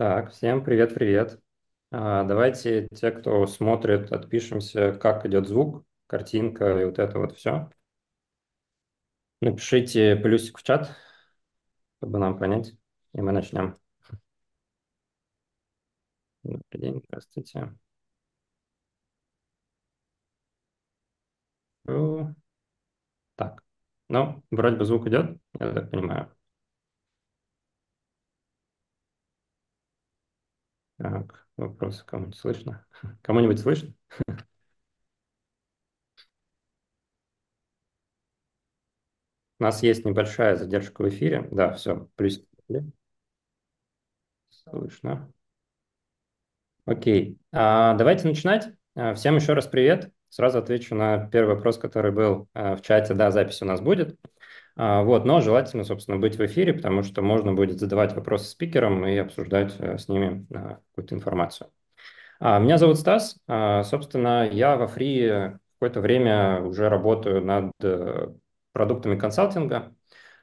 Так, всем привет-привет. А, давайте те, кто смотрит, отпишемся, как идет звук, картинка и вот это вот все. Напишите плюсик в чат, чтобы нам понять, и мы начнем. Добрый день, здравствуйте. Так, ну, вроде бы звук идет, я так понимаю. Так, вопросы кому-нибудь слышно? Кому-нибудь слышно? У нас есть небольшая задержка в эфире. Да, все, плюс. Слышно. Окей, а, давайте начинать. А, всем еще раз привет. Сразу отвечу на первый вопрос, который был а, в чате. Да, запись у нас будет. А, вот, но желательно, собственно, быть в эфире, потому что можно будет задавать вопросы спикерам и обсуждать э, с ними э, какую-то информацию. А, меня зовут Стас. А, собственно, я во Фри какое-то время уже работаю над э, продуктами консалтинга.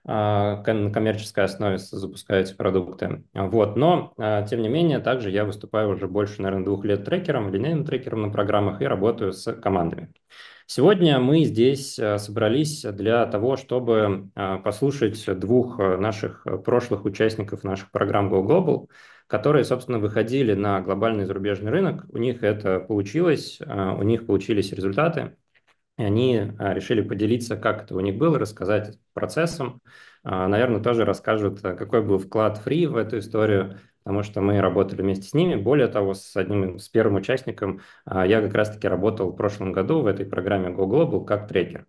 А, на коммерческой основе запускаю продукты. Вот. Но, а, тем не менее, также я выступаю уже больше, наверное, двух лет трекером, линейным трекером на программах и работаю с командами. Сегодня мы здесь а, собрались для того, чтобы послушать двух наших прошлых участников наших программ Go Global, которые, собственно, выходили на глобальный зарубежный рынок. У них это получилось, у них получились результаты. И они а, решили поделиться, как это у них было, рассказать процессом. А, Наверное, тоже расскажут, а, какой был вклад Free в эту историю, потому что мы работали вместе с ними. Более того, с одним, с первым участником я как раз-таки работал в прошлом году в этой программе Go Global как трекер.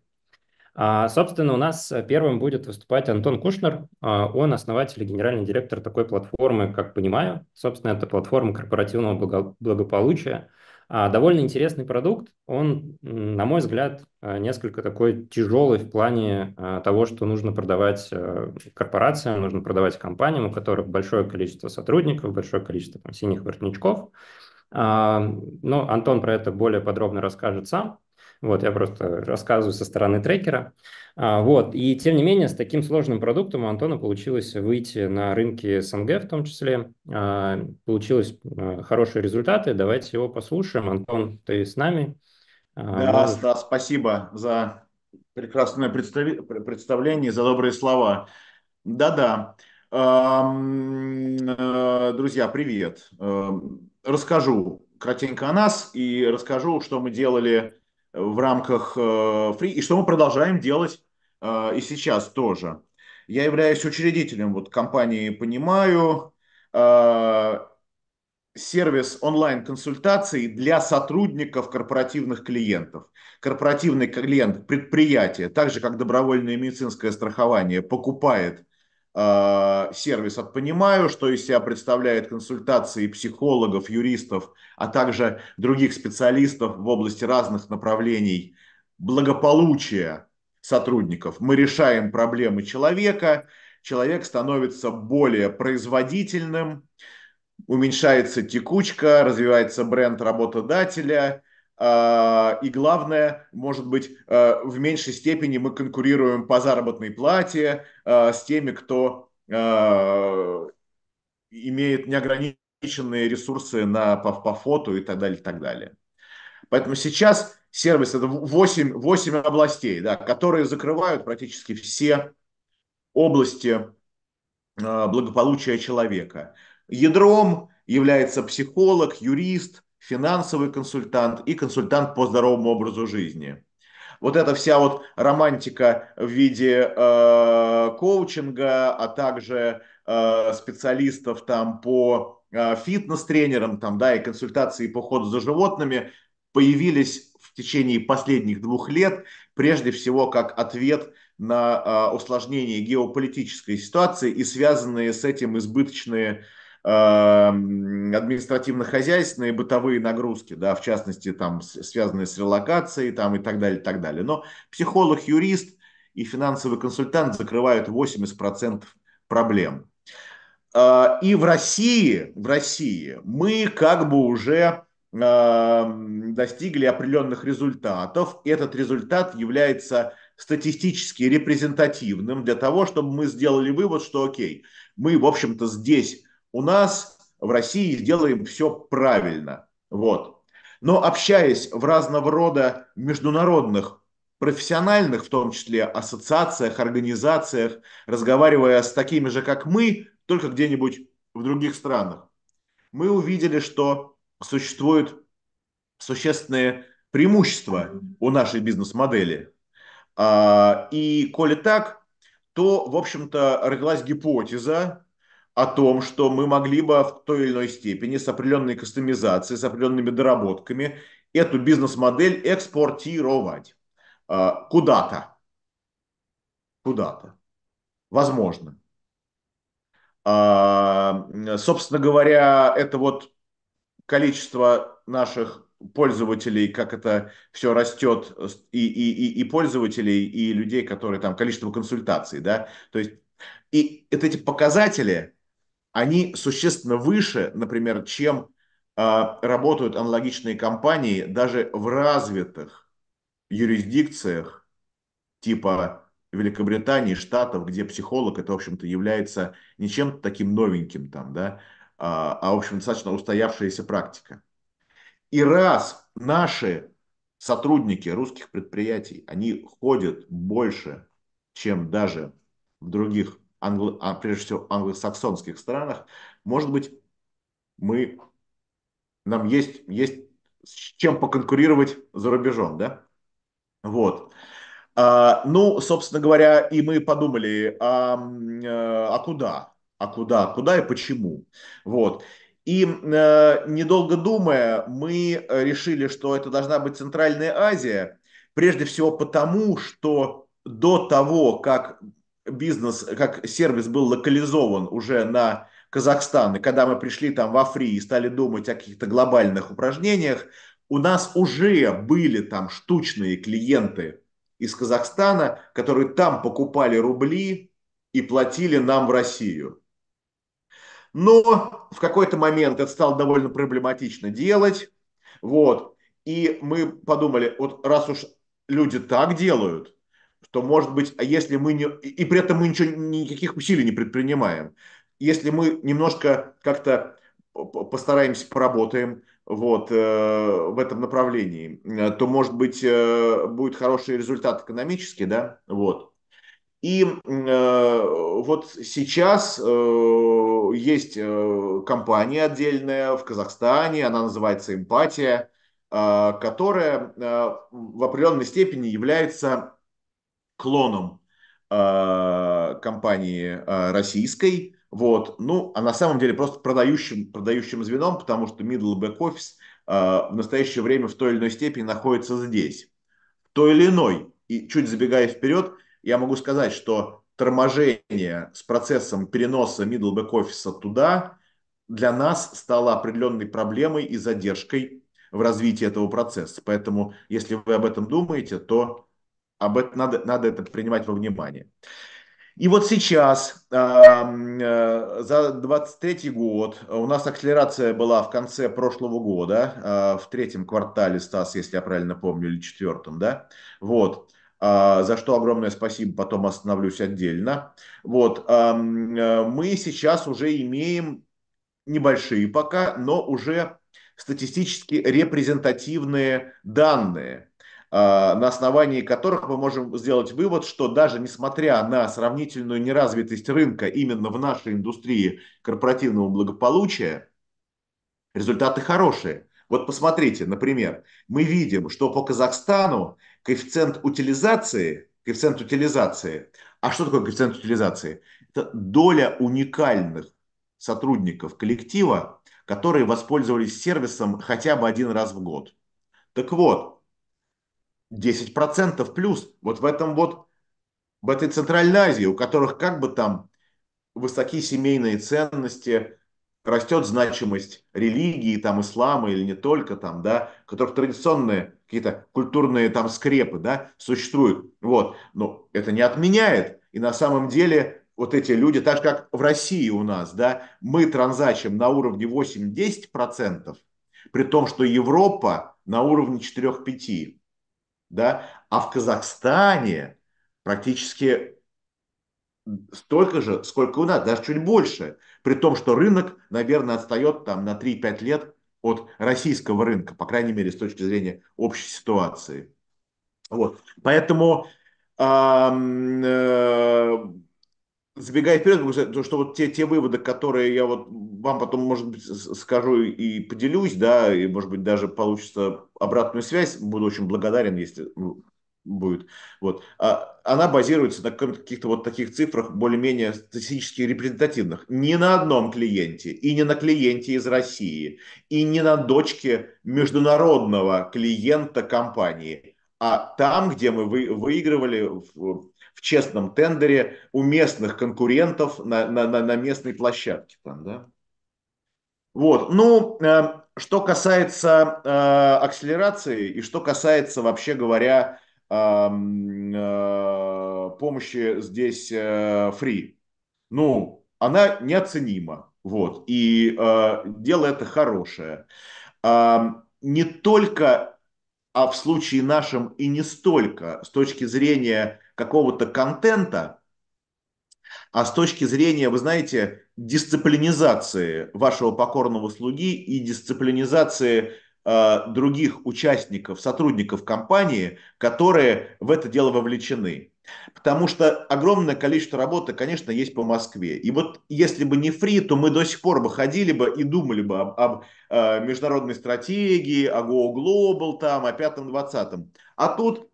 Собственно, у нас первым будет выступать Антон Кушнер. Он основатель и генеральный директор такой платформы, как понимаю. Собственно, это платформа корпоративного благополучия, а, довольно интересный продукт. Он, на мой взгляд, а, несколько такой тяжелый в плане а, того, что нужно продавать корпорациям, нужно продавать компаниям, у которых большое количество сотрудников, большое количество там, синих воротничков. Но Антон про это более подробно расскажет сам. Вот, я просто рассказываю со стороны трекера. А, вот, и тем не менее, с таким сложным продуктом у Антона получилось выйти на рынки СНГ в том числе. А, получилось а, хорошие результаты, давайте его послушаем. Антон, ты с нами? Да, Можешь... да спасибо за прекрасное представи... представление, за добрые слова. Да-да. Э, друзья, привет. Эм, расскажу кратенько о нас и расскажу, что мы делали в рамках free э, и что мы продолжаем делать э, и сейчас тоже. Я являюсь учредителем вот компании «Понимаю», э, сервис онлайн-консультаций для сотрудников корпоративных клиентов. Корпоративный клиент предприятия, так же как добровольное медицинское страхование, покупает Э, сервис от «Понимаю», что из себя представляет консультации психологов, юристов, а также других специалистов в области разных направлений благополучия сотрудников. Мы решаем проблемы человека, человек становится более производительным, уменьшается текучка, развивается бренд работодателя – а, и главное, может быть, а, в меньшей степени мы конкурируем по заработной плате а, с теми, кто имеет неограниченные ресурсы на, по, по фото и так далее, и так далее. Поэтому сейчас сервис – это 8, 8 областей, да, которые закрывают практически все области благополучия человека. Ядром является психолог, юрист – финансовый консультант и консультант по здоровому образу жизни. Вот эта вся вот романтика в виде э, коучинга, а также э, специалистов там по э, фитнес-тренерам, там, да, и консультации по ходу за животными появились в течение последних двух лет, прежде всего как ответ на э, усложнение геополитической ситуации и связанные с этим избыточные Эм, административно-хозяйственные бытовые нагрузки, да, в частности, там, связанные с релокацией там, и так далее, и так далее. Но психолог, юрист и финансовый консультант закрывают 80% проблем. Э, и в России, в России мы как бы уже эм, достигли определенных результатов. Этот результат является статистически репрезентативным для того, чтобы мы сделали вывод, что окей, мы, в общем-то, здесь у нас в России сделаем все правильно. Вот. Но общаясь в разного рода международных профессиональных, в том числе ассоциациях, организациях, разговаривая с такими же, как мы, только где-нибудь в других странах, мы увидели, что существуют существенные преимущества у нашей бизнес-модели. А, и коли так, то, в общем-то, родилась гипотеза, о том, что мы могли бы в той или иной степени с определенной кастомизацией, с определенными доработками эту бизнес-модель экспортировать а, куда-то. Куда-то. Возможно. А, собственно говоря, это вот количество наших пользователей, как это все растет, и, и, и, и пользователей, и людей, которые там, количество консультаций, да, то есть и вот эти показатели, они существенно выше, например, чем а, работают аналогичные компании даже в развитых юрисдикциях типа Великобритании, Штатов, где психолог это, в общем-то, является не чем-то таким новеньким там, да, а, а, в общем, достаточно устоявшаяся практика. И раз наши сотрудники русских предприятий, они ходят больше, чем даже в других англ а, прежде всего англосаксонских странах, может быть, мы, нам есть, есть с чем поконкурировать за рубежом, да? Вот. А, ну, собственно говоря, и мы подумали, а, э, а куда? А куда? Куда и почему? Вот. И э, недолго думая, мы решили, что это должна быть Центральная Азия, прежде всего потому, что до того, как бизнес, как сервис был локализован уже на Казахстан, и когда мы пришли там во фри и стали думать о каких-то глобальных упражнениях, у нас уже были там штучные клиенты из Казахстана, которые там покупали рубли и платили нам в Россию. Но в какой-то момент это стало довольно проблематично делать. Вот. И мы подумали, вот раз уж люди так делают – то, может быть, а если мы не... И при этом мы ничего, никаких усилий не предпринимаем. Если мы немножко как-то постараемся, поработаем вот, э, в этом направлении, э, то, может быть, э, будет хороший результат экономически, да, вот. И э, вот сейчас э, есть э, компания отдельная в Казахстане, она называется «Эмпатия», э, которая э, в определенной степени является клоном э, компании э, российской, вот, ну, а на самом деле просто продающим, продающим звеном, потому что middle back office э, в настоящее время в той или иной степени находится здесь. В той или иной. И чуть забегая вперед, я могу сказать, что торможение с процессом переноса middle back офиса туда для нас стало определенной проблемой и задержкой в развитии этого процесса. Поэтому, если вы об этом думаете, то об этом надо, надо это принимать во внимание. И вот сейчас, э, за 23 год, э, у нас акселерация была в конце прошлого года, э, в третьем квартале, Стас, если я правильно помню, или четвертом, да? Вот а, за что огромное спасибо, потом остановлюсь отдельно. Вот, мы сейчас уже имеем небольшие пока, но уже статистически репрезентативные данные а, на основании которых мы можем сделать вывод, что даже несмотря на сравнительную неразвитость рынка именно в нашей индустрии корпоративного благополучия, результаты хорошие. Вот посмотрите, например, мы видим, что по Казахстану коэффициент утилизации, коэффициент утилизации, а что такое коэффициент утилизации? Это доля уникальных сотрудников коллектива, которые воспользовались сервисом хотя бы один раз в год. Так вот, 10% плюс. Вот в этом вот, в этой Центральной Азии, у которых как бы там высокие семейные ценности, растет значимость религии, там, ислама или не только, там, да, у которых традиционные какие-то культурные там скрепы, да, существуют. Вот. Но это не отменяет. И на самом деле вот эти люди, так же как в России у нас, да, мы транзачим на уровне 8-10%, при том, что Европа на уровне 4-5% да, а в Казахстане практически столько же, сколько у нас, даже чуть больше, при том, что рынок, наверное, отстает там на 3-5 лет от российского рынка, по крайней мере, с точки зрения общей ситуации. Вот. Поэтому э, забегая вперед, могу что вот те, те выводы, которые я вот вам потом, может быть, скажу и поделюсь, да, и, может быть, даже получится обратную связь, буду очень благодарен, если ну, будет. Вот. А она базируется на каких-то вот таких цифрах, более-менее статистически репрезентативных. Ни на одном клиенте, и не на клиенте из России, и не на дочке международного клиента компании, а там, где мы вы, выигрывали в, в честном тендере у местных конкурентов на, на, на, на местной площадке. Там, да? Вот. Ну, э, что касается э, акселерации и что касается, вообще говоря, э, э помощи здесь фри, э, ну, она неоценима. Вот. И э, дело это хорошее. Э, не только, а в случае нашем и не столько с точки зрения какого-то контента, а с точки зрения, вы знаете, дисциплинизации вашего покорного слуги и дисциплинизации э, других участников, сотрудников компании, которые в это дело вовлечены. Потому что огромное количество работы, конечно, есть по Москве. И вот если бы не фри, то мы до сих пор бы ходили бы и думали бы об, об э, международной стратегии, о Go Global, там, о пятом-двадцатом. А тут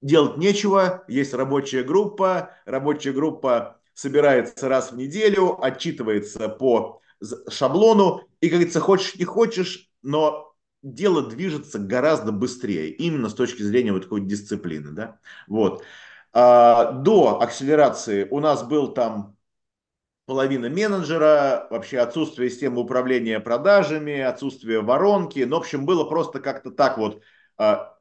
делать нечего, есть рабочая группа, рабочая группа собирается раз в неделю, отчитывается по шаблону, и, как говорится, хочешь не хочешь, но дело движется гораздо быстрее, именно с точки зрения вот такой дисциплины, да, вот. А, до акселерации у нас был там половина менеджера, вообще отсутствие системы управления продажами, отсутствие воронки, ну, в общем, было просто как-то так вот а,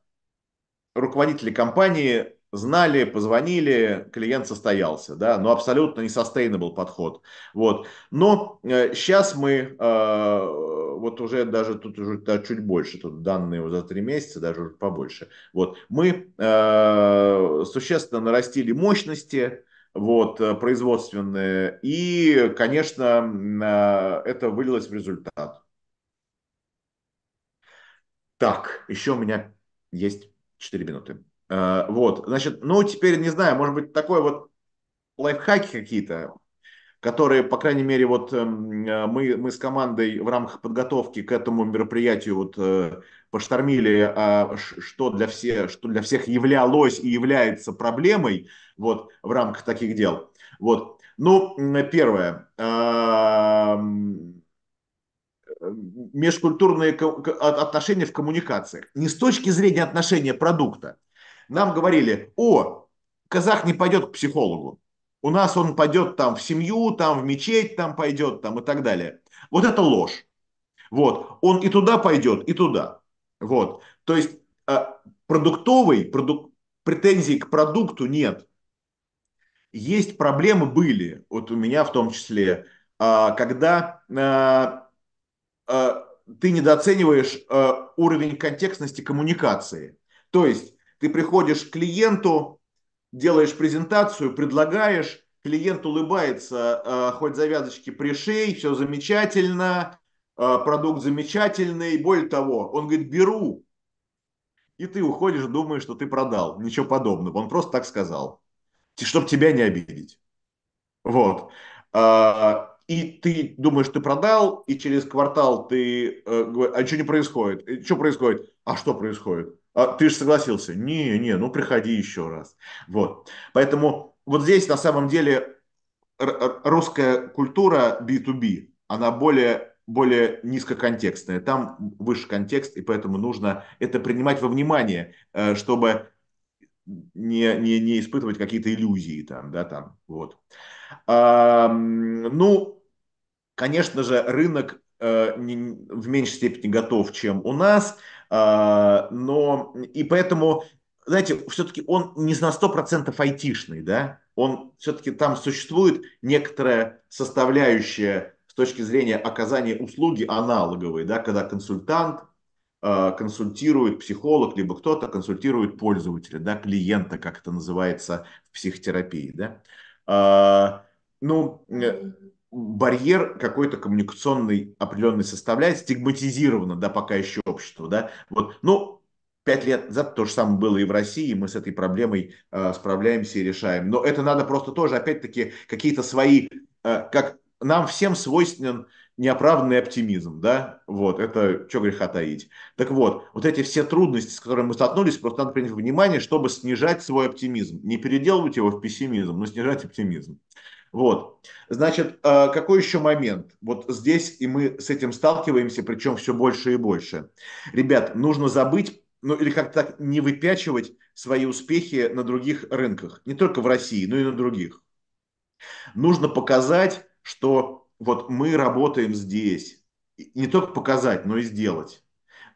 руководители компании знали, позвонили, клиент состоялся, да, но абсолютно не sustainable подход, вот. Но э, сейчас мы, э, вот уже даже тут уже да, чуть больше, тут данные за три месяца, даже побольше, вот, мы э, существенно нарастили мощности, вот, э, производственные, и, конечно, это вылилось в результат. Так, еще у меня есть 4 минуты. Э, вот, значит, ну теперь не знаю, может быть такой вот лайфхаки какие-то, которые, по крайней мере, вот эм, э, мы, мы с командой в рамках подготовки к этому мероприятию вот э, поштормили, а что для, всех, что для всех являлось и является проблемой вот в рамках таких дел. Вот. Ну, первое, эм, межкультурные отношения в коммуникациях. Не с точки зрения отношения продукта. Нам говорили, о, казах не пойдет к психологу. У нас он пойдет там в семью, там в мечеть, там пойдет, там и так далее. Вот это ложь. Вот. Он и туда пойдет, и туда. Вот. То есть а, продуктовый, продук, претензий к продукту нет. Есть проблемы были, вот у меня в том числе, а, когда а, Э, ты недооцениваешь э, уровень контекстности коммуникации. То есть ты приходишь к клиенту, делаешь презентацию, предлагаешь, клиент улыбается, э, хоть завязочки пришей, все замечательно, продукт замечательный, более того, он говорит, беру, и ты уходишь, думаешь, что ты продал, ничего подобного, он просто так сказал, чтобы тебя не обидеть. Вот. А, и ты думаешь, ты продал, и через квартал ты э, говоришь, а что не происходит? И э, что происходит? А что происходит? А, ты же согласился. Не, не, ну приходи еще раз. Вот. Поэтому вот здесь на самом деле русская культура B2B, она более, более низкоконтекстная. Там выше контекст, и поэтому нужно это принимать во внимание, э, чтобы не, не, не испытывать какие-то иллюзии там, да, там, вот. А, ну, Конечно же, рынок э, в меньшей степени готов, чем у нас, а, но и поэтому, знаете, все-таки он не на 100% айтишный, да, он все-таки там существует некоторая составляющая с точки зрения оказания услуги аналоговой, да, когда консультант э, консультирует психолог, либо кто-то консультирует пользователя, да, клиента, как это называется в психотерапии, да. А, ну, э, барьер какой-то коммуникационный определенный составляет, стигматизировано, да, пока еще общество, да, вот, ну, пять лет назад то же самое было и в России, и мы с этой проблемой э, справляемся и решаем, но это надо просто тоже, опять-таки, какие-то свои, э, как нам всем свойственен неоправданный оптимизм, да, вот, это что греха таить. Так вот, вот эти все трудности, с которыми мы столкнулись, просто надо принять внимание, чтобы снижать свой оптимизм, не переделывать его в пессимизм, но снижать оптимизм. Вот. Значит, а, какой еще момент? Вот здесь и мы с этим сталкиваемся, причем все больше и больше. Ребят, нужно забыть, ну или как-то так не выпячивать свои успехи на других рынках. Не только в России, но и на других. Нужно показать, что вот мы работаем здесь. И не только показать, но и сделать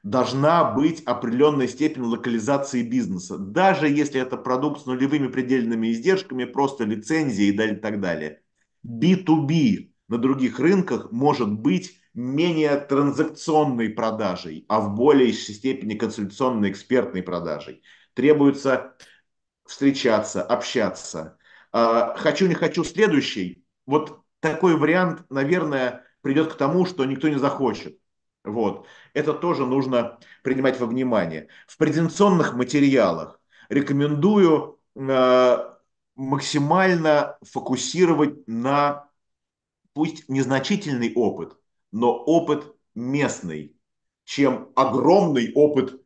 должна быть определенная степень локализации бизнеса, даже если это продукт с нулевыми предельными издержками, просто лицензии и так далее. B2B на других рынках может быть менее транзакционной продажей, а в большей степени консультационной экспертной продажей. Требуется встречаться, общаться. А, хочу, не хочу, следующий. Вот такой вариант, наверное, придет к тому, что никто не захочет. Вот. Это тоже нужно принимать во внимание. В презентационных материалах рекомендую э, максимально фокусировать на, пусть незначительный опыт, но опыт местный, чем огромный опыт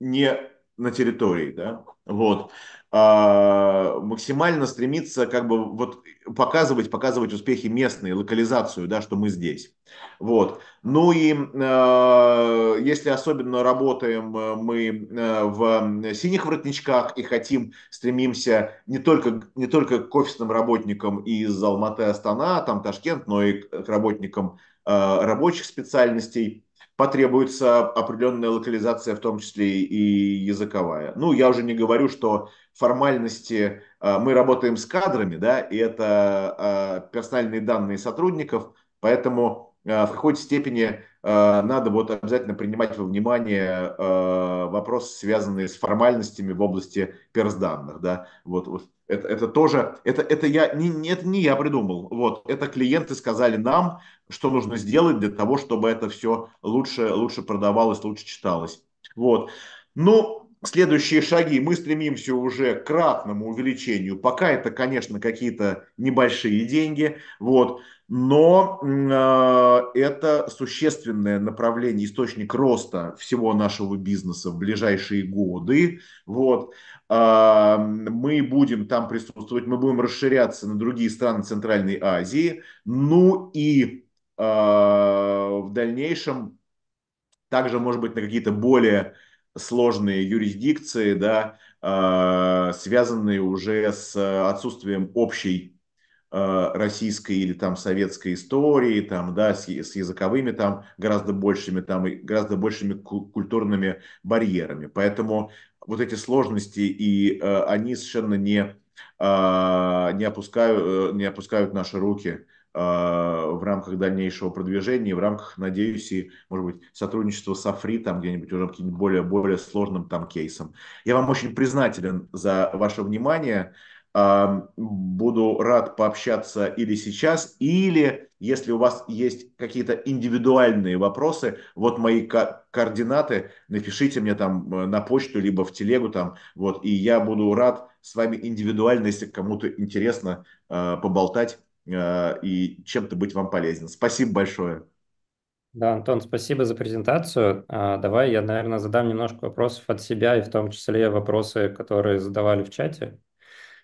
не на территории. Да? Вот. А, максимально стремиться как бы вот показывать, показывать успехи местные, локализацию, да, что мы здесь. Вот. Ну и э, если особенно работаем э, мы э, в синих воротничках и хотим, стремимся не только, не только к офисным работникам из Алматы, Астана, там Ташкент, но и к работникам э, рабочих специальностей, потребуется определенная локализация, в том числе и языковая. Ну, я уже не говорю, что формальности, э, мы работаем с кадрами, да, и это э, персональные данные сотрудников, поэтому э, в какой-то степени надо вот обязательно принимать во внимание вопросы, связанные с формальностями в области персданных, да, вот, вот это, это тоже, это, это я, не, нет не я придумал, вот, это клиенты сказали нам, что нужно сделать для того, чтобы это все лучше, лучше продавалось, лучше читалось, вот. Ну, следующие шаги, мы стремимся уже к кратному увеличению. Пока это, конечно, какие-то небольшие деньги, вот, но э, это существенное направление, источник роста всего нашего бизнеса в ближайшие годы. Вот. Э, мы будем там присутствовать, мы будем расширяться на другие страны Центральной Азии. Ну и э, в дальнейшем также, может быть, на какие-то более сложные юрисдикции, да, а, связанные уже с отсутствием общей а, российской или там советской истории, там, да, с, с языковыми там гораздо большими, там, и гораздо большими культурными барьерами. Поэтому вот эти сложности, и а, они совершенно не, не, опускают, э, не опускают наши руки а, в рамках дальнейшего продвижения, в рамках, надеюсь, и, может быть, сотрудничества с Афри, там где-нибудь уже каким-нибудь более, более сложным там кейсом. Я вам очень признателен за ваше внимание. Буду рад пообщаться или сейчас, или если у вас есть какие-то индивидуальные вопросы, вот мои ко- координаты, напишите мне там э, на почту, либо в телегу там, вот, и я буду рад с вами индивидуально, если кому-то интересно э, поболтать Э, и чем-то быть вам полезен. Спасибо большое. Да, Антон, спасибо за презентацию. А, давай я, наверное, задам немножко вопросов от себя, и в том числе вопросы, которые задавали в чате.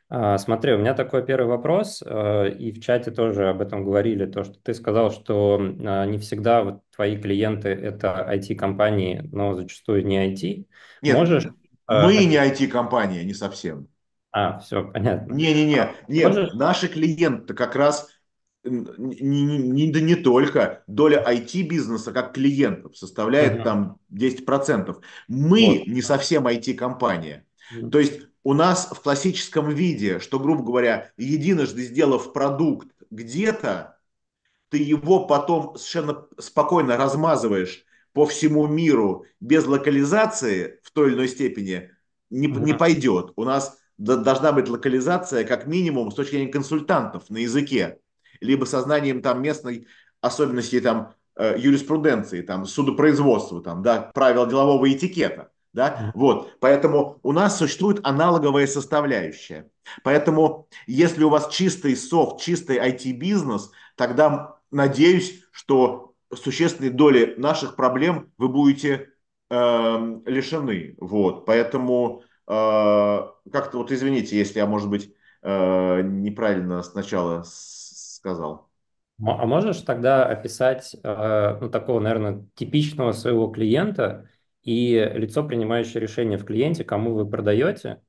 А, смотри, у меня такой первый вопрос, э, и в чате тоже об этом говорили, то, что ты сказал, что а, не всегда вот твои клиенты – это IT-компании, но зачастую не IT. Нет, Можешь... мы э, не IT-компания, не совсем. А, все, понятно. Не-не-не, а нет, Можешь? наши клиенты как раз не, не, не, не только доля IT-бизнеса как клиентов составляет ага. там 10%. Мы вот. не совсем IT-компания. Ага. То есть у нас в классическом виде, что, грубо говоря, единожды сделав продукт где-то, ты его потом совершенно спокойно размазываешь по всему миру без локализации в той или иной степени, не, ага. не пойдет. У нас должна быть локализация как минимум с точки зрения консультантов на языке, либо сознанием там местной особенностей там э, юриспруденции, там судопроизводства, там, да, правил делового этикета. Да? Вот. Поэтому у нас существует аналоговая составляющая. Поэтому если у вас чистый софт, чистый IT-бизнес, тогда надеюсь, что существенной доли наших проблем вы будете э, лишены. Вот. Поэтому а, как-то вот извините, если я, может быть, а, неправильно сначала сказал. А, а можешь тогда описать ну, такого, наверное, типичного своего клиента и лицо, принимающее решение в клиенте, кому вы продаете,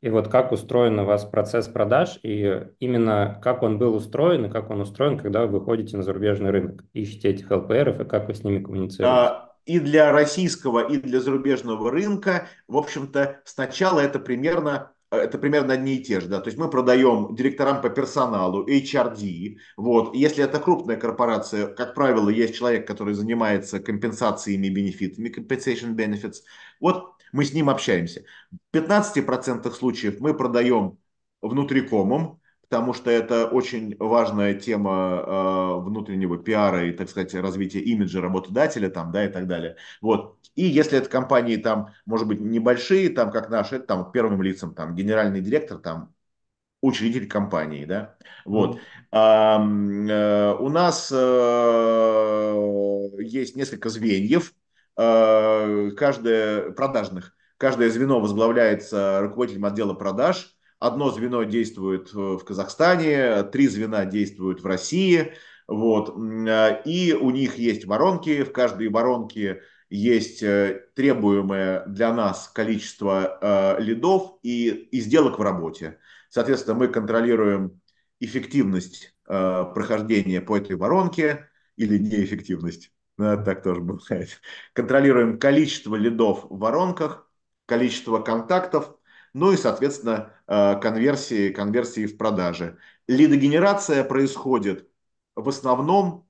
и вот как устроен у вас процесс продаж, и именно как он был устроен, и как он устроен, когда вы выходите на зарубежный рынок, ищете этих ЛПРов, и как вы с ними коммуницируете? А, и для российского, и для зарубежного рынка, в общем-то, сначала это примерно это примерно одни и те же, да, то есть мы продаем директорам по персоналу, HRD, вот, если это крупная корпорация, как правило, есть человек, который занимается компенсациями бенефитами, compensation benefits, вот мы с ним общаемся. В 15% случаев мы продаем внутрикомом, потому что это очень важная тема э, внутреннего пиара и, так сказать, развития имиджа работодателя там, да, и так далее. Вот. И если это компании там, может быть, небольшие, там, как наши, там первым лицам, там, генеральный директор, там, учредитель компании, да, вот. А, э, у нас э, есть несколько звеньев, э, каждое продажных, каждое звено возглавляется руководителем отдела продаж, Одно звено действует э, в Казахстане, три звена действуют в России. Вот. Э, и у них есть воронки, в каждой воронке есть э, требуемое для нас количество э, лидов и, и сделок в работе. Соответственно, мы контролируем эффективность э, прохождения по этой воронке или неэффективность. Да, ну, так тоже бывает. Контролируем количество лидов в воронках, количество контактов – ну и, соответственно, э, конверсии, конверсии в продаже. Лидогенерация происходит в основном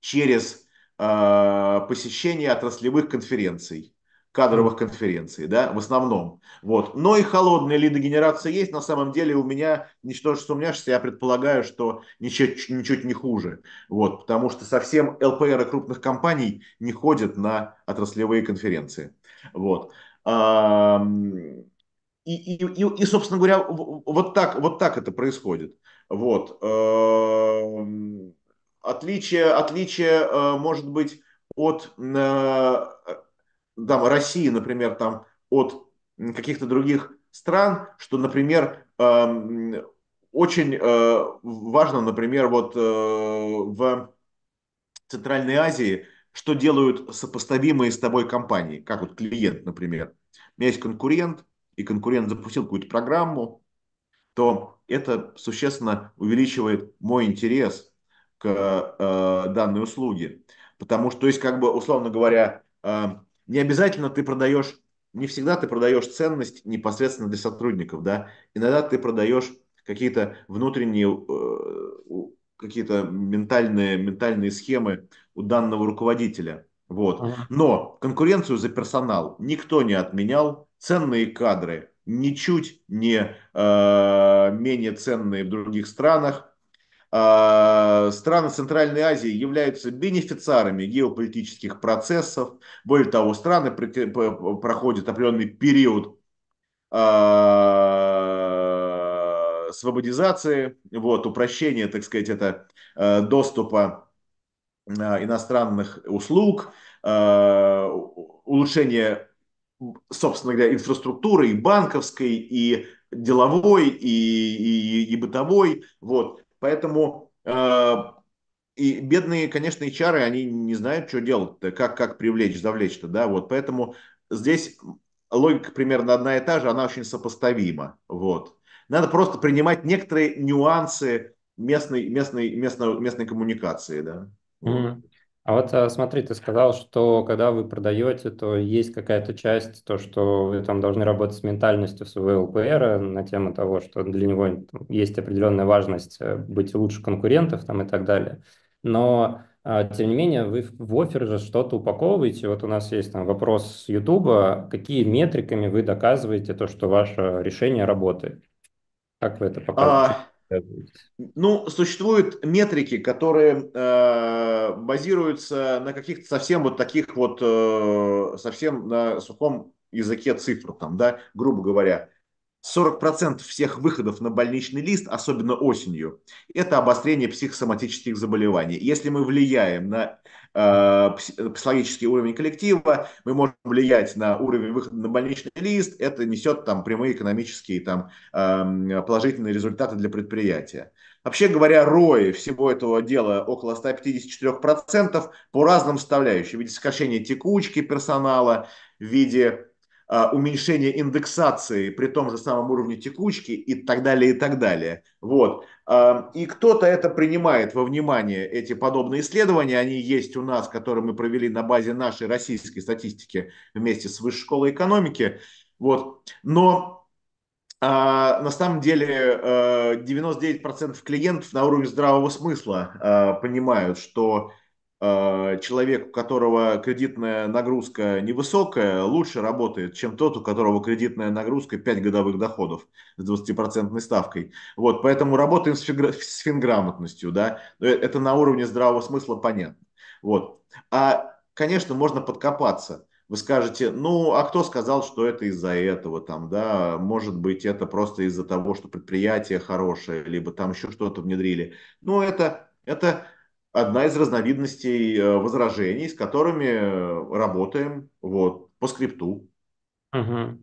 через э, посещение отраслевых конференций кадровых конференций, да, в основном. Вот. Но и холодная лидогенерация есть. На самом деле у меня, ничто что у меня, что я предполагаю, что ничуть, ничуть не хуже. Вот, потому что совсем ЛПР крупных компаний не ходят на отраслевые конференции. Вот и, и, и, и, собственно говоря, вот так, вот так это происходит. Вот. Эм, отличие, отличие э, может быть от э, там, России, например, там, от каких-то других стран, что, например, эм, очень э, важно, например, вот в Центральной Азии, что делают сопоставимые с тобой компании, как вот клиент, например. У меня есть конкурент – и конкурент запустил какую-то программу, то это существенно увеличивает мой интерес к э, данной услуге. Потому что, то есть, как бы, условно говоря, э, не обязательно ты продаешь, не всегда ты продаешь ценность непосредственно для сотрудников, да, иногда ты продаешь какие-то внутренние, э, какие-то ментальные, ментальные схемы у данного руководителя – вот. Ага. Но конкуренцию за персонал никто не отменял, ценные кадры ничуть не э, менее ценные в других странах. Э, страны Центральной Азии являются бенефициарами геополитических процессов. Более того, страны проходят определенный период э, свободизации, вот, упрощения, так сказать, это э, доступа Э, иностранных услуг, э, улучшение, собственно говоря, инфраструктуры и банковской, и деловой, и, и, и бытовой. Вот. Поэтому э, и бедные, конечно, HR, они не знают, что делать как, как привлечь, завлечь-то, да, вот, поэтому здесь логика примерно одна и та же, она очень сопоставима, вот. Надо просто принимать некоторые нюансы местной, местной, местной, местной коммуникации, да. А вот э, смотри, ты сказал, что когда вы продаете, то есть какая-то часть, то, что вы там должны работать с ментальностью своего ЛПР на тему того, что для него есть определенная важность э, быть лучше конкурентов там, и так далее. Но а, тем не менее, вы в офер же что-то упаковываете. Вот у нас есть там вопрос с YouTube. Какие метриками вы доказываете то, что ваше решение работает? Как вы это показываете? А, рассказываете? Ну, существуют метрики, которые э, базируются на каких-то совсем вот таких вот, э, совсем на сухом языке цифр, там, да, грубо говоря. 40% всех выходов на больничный лист, особенно осенью, это обострение психосоматических заболеваний. Если мы влияем на Э, э, психологический уровень коллектива, мы можем влиять на уровень выхода на больничный лист, это несет там прямые экономические там эм, положительные результаты для предприятия. Вообще говоря, рои всего этого дела около 154% по разным составляющим, в виде сокращения текучки персонала, в виде а, уменьшение индексации при том же самом уровне текучки и так далее, и так далее. Вот. А, и кто-то это принимает во внимание, эти подобные исследования, они есть у нас, которые мы провели на базе нашей российской статистики вместе с Высшей школой экономики. Вот. Но а, на самом деле 99% клиентов на уровне здравого смысла понимают, что Э, человек, у которого кредитная нагрузка невысокая, лучше работает, чем тот, у которого кредитная нагрузка 5 годовых доходов с 20% ставкой. Вот, поэтому работаем с, фигра- с финграмотностью, да, э, это на уровне здравого смысла понятно. Вот. А, конечно, можно подкопаться. Вы скажете, ну, а кто сказал, что это из-за этого, там, да, может быть, это просто из-за того, что предприятие хорошее, либо там еще что-то внедрили. Ну, это, это одна из разновидностей э, возражений, с которыми э, работаем вот, по скрипту. Угу.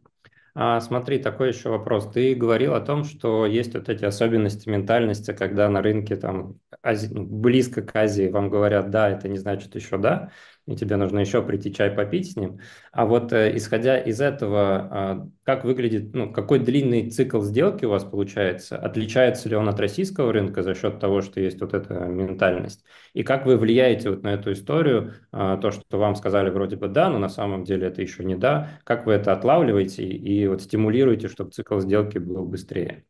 А, смотри, такой еще вопрос. Ты говорил о том, что есть вот эти особенности ментальности, когда на рынке там Ази... близко к Азии вам говорят, да, это не значит еще да и тебе нужно еще прийти чай попить с ним. А вот э, исходя из этого, э, как выглядит, ну, какой длинный цикл сделки у вас получается? Отличается ли он от российского рынка за счет того, что есть вот эта ментальность? И как вы влияете вот на эту историю, э, то, что вам сказали вроде бы да, но на самом деле это еще не да, как вы это отлавливаете и, и вот стимулируете, чтобы цикл сделки был быстрее?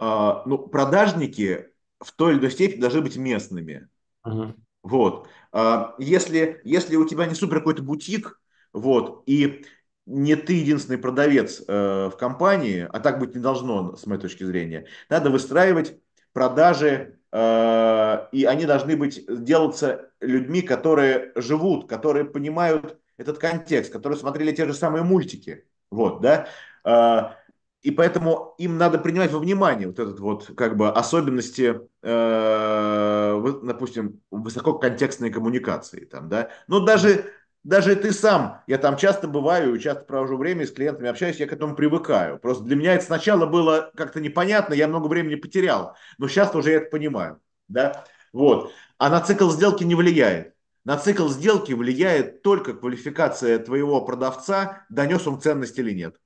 А, ну, продажники в той или иной степени должны быть местными. Uh-huh. Вот. А, если, если у тебя не супер какой-то бутик, вот, и не ты единственный продавец э, в компании, а так быть не должно, с моей точки зрения. Надо выстраивать продажи, э, и они должны быть делаться людьми, которые живут, которые понимают этот контекст, которые смотрели те же самые мультики. Вот, да. Э, и поэтому им надо принимать во внимание вот этот вот как бы особенности, э, допустим, высококонтекстной коммуникации там, да. Но ну, даже даже ты сам, я там часто бываю, часто провожу время с клиентами общаюсь, я к этому привыкаю. Просто для меня это сначала было как-то непонятно, я много времени потерял, но сейчас уже я это понимаю, да. Вот. А на цикл сделки не влияет. На цикл сделки влияет только квалификация твоего продавца, донес он ценность или нет.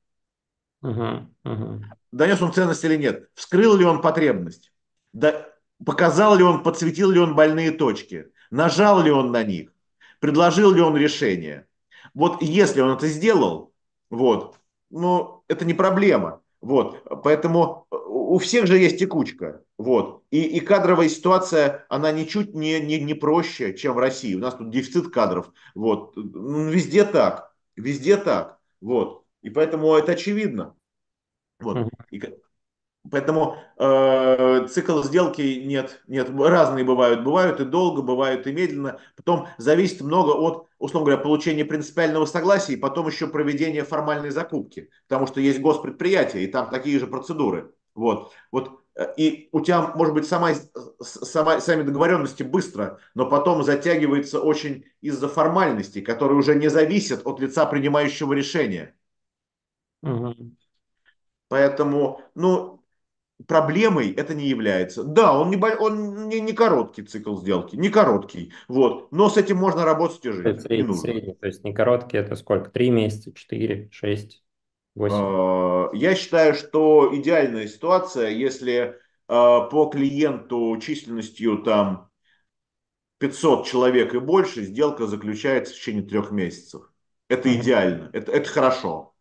Угу, Донес он ценность или нет? Вскрыл ли он потребность? Да, показал ли он, подсветил ли он больные точки? Нажал ли он на них? Предложил ли он решение? Вот если он это сделал, вот, ну, это не проблема. Вот, поэтому э, у всех же есть текучка. Вот. И, и кадровая ситуация, она ничуть не, не, не проще, чем в России. У нас тут дефицит кадров. Вот. Везде так. Везде так. Вот. И поэтому это очевидно. Вот. И, поэтому э, цикл сделки нет, нет, разные бывают. Бывают и долго, бывают и медленно. Потом зависит много от, условно говоря, получения принципиального согласия и потом еще проведения формальной закупки. Потому что есть госпредприятие, и там такие же процедуры. Вот. вот э, и у тебя, может быть, сама, сама, сами договоренности быстро, но потом затягивается очень из-за формальностей, которые уже не зависят от лица принимающего решения. Угу. Поэтому, ну, проблемой это не является. Да, он не, он не, не короткий цикл сделки, не короткий, вот, но с этим можно работать и жить. Это средний, нужно. средний, то есть не короткий, это сколько? Три месяца, четыре, шесть, восемь? А, я считаю, что идеальная ситуация, если а, по клиенту численностью там 500 человек и больше, сделка заключается в течение трех месяцев. Это идеально, это, это хорошо.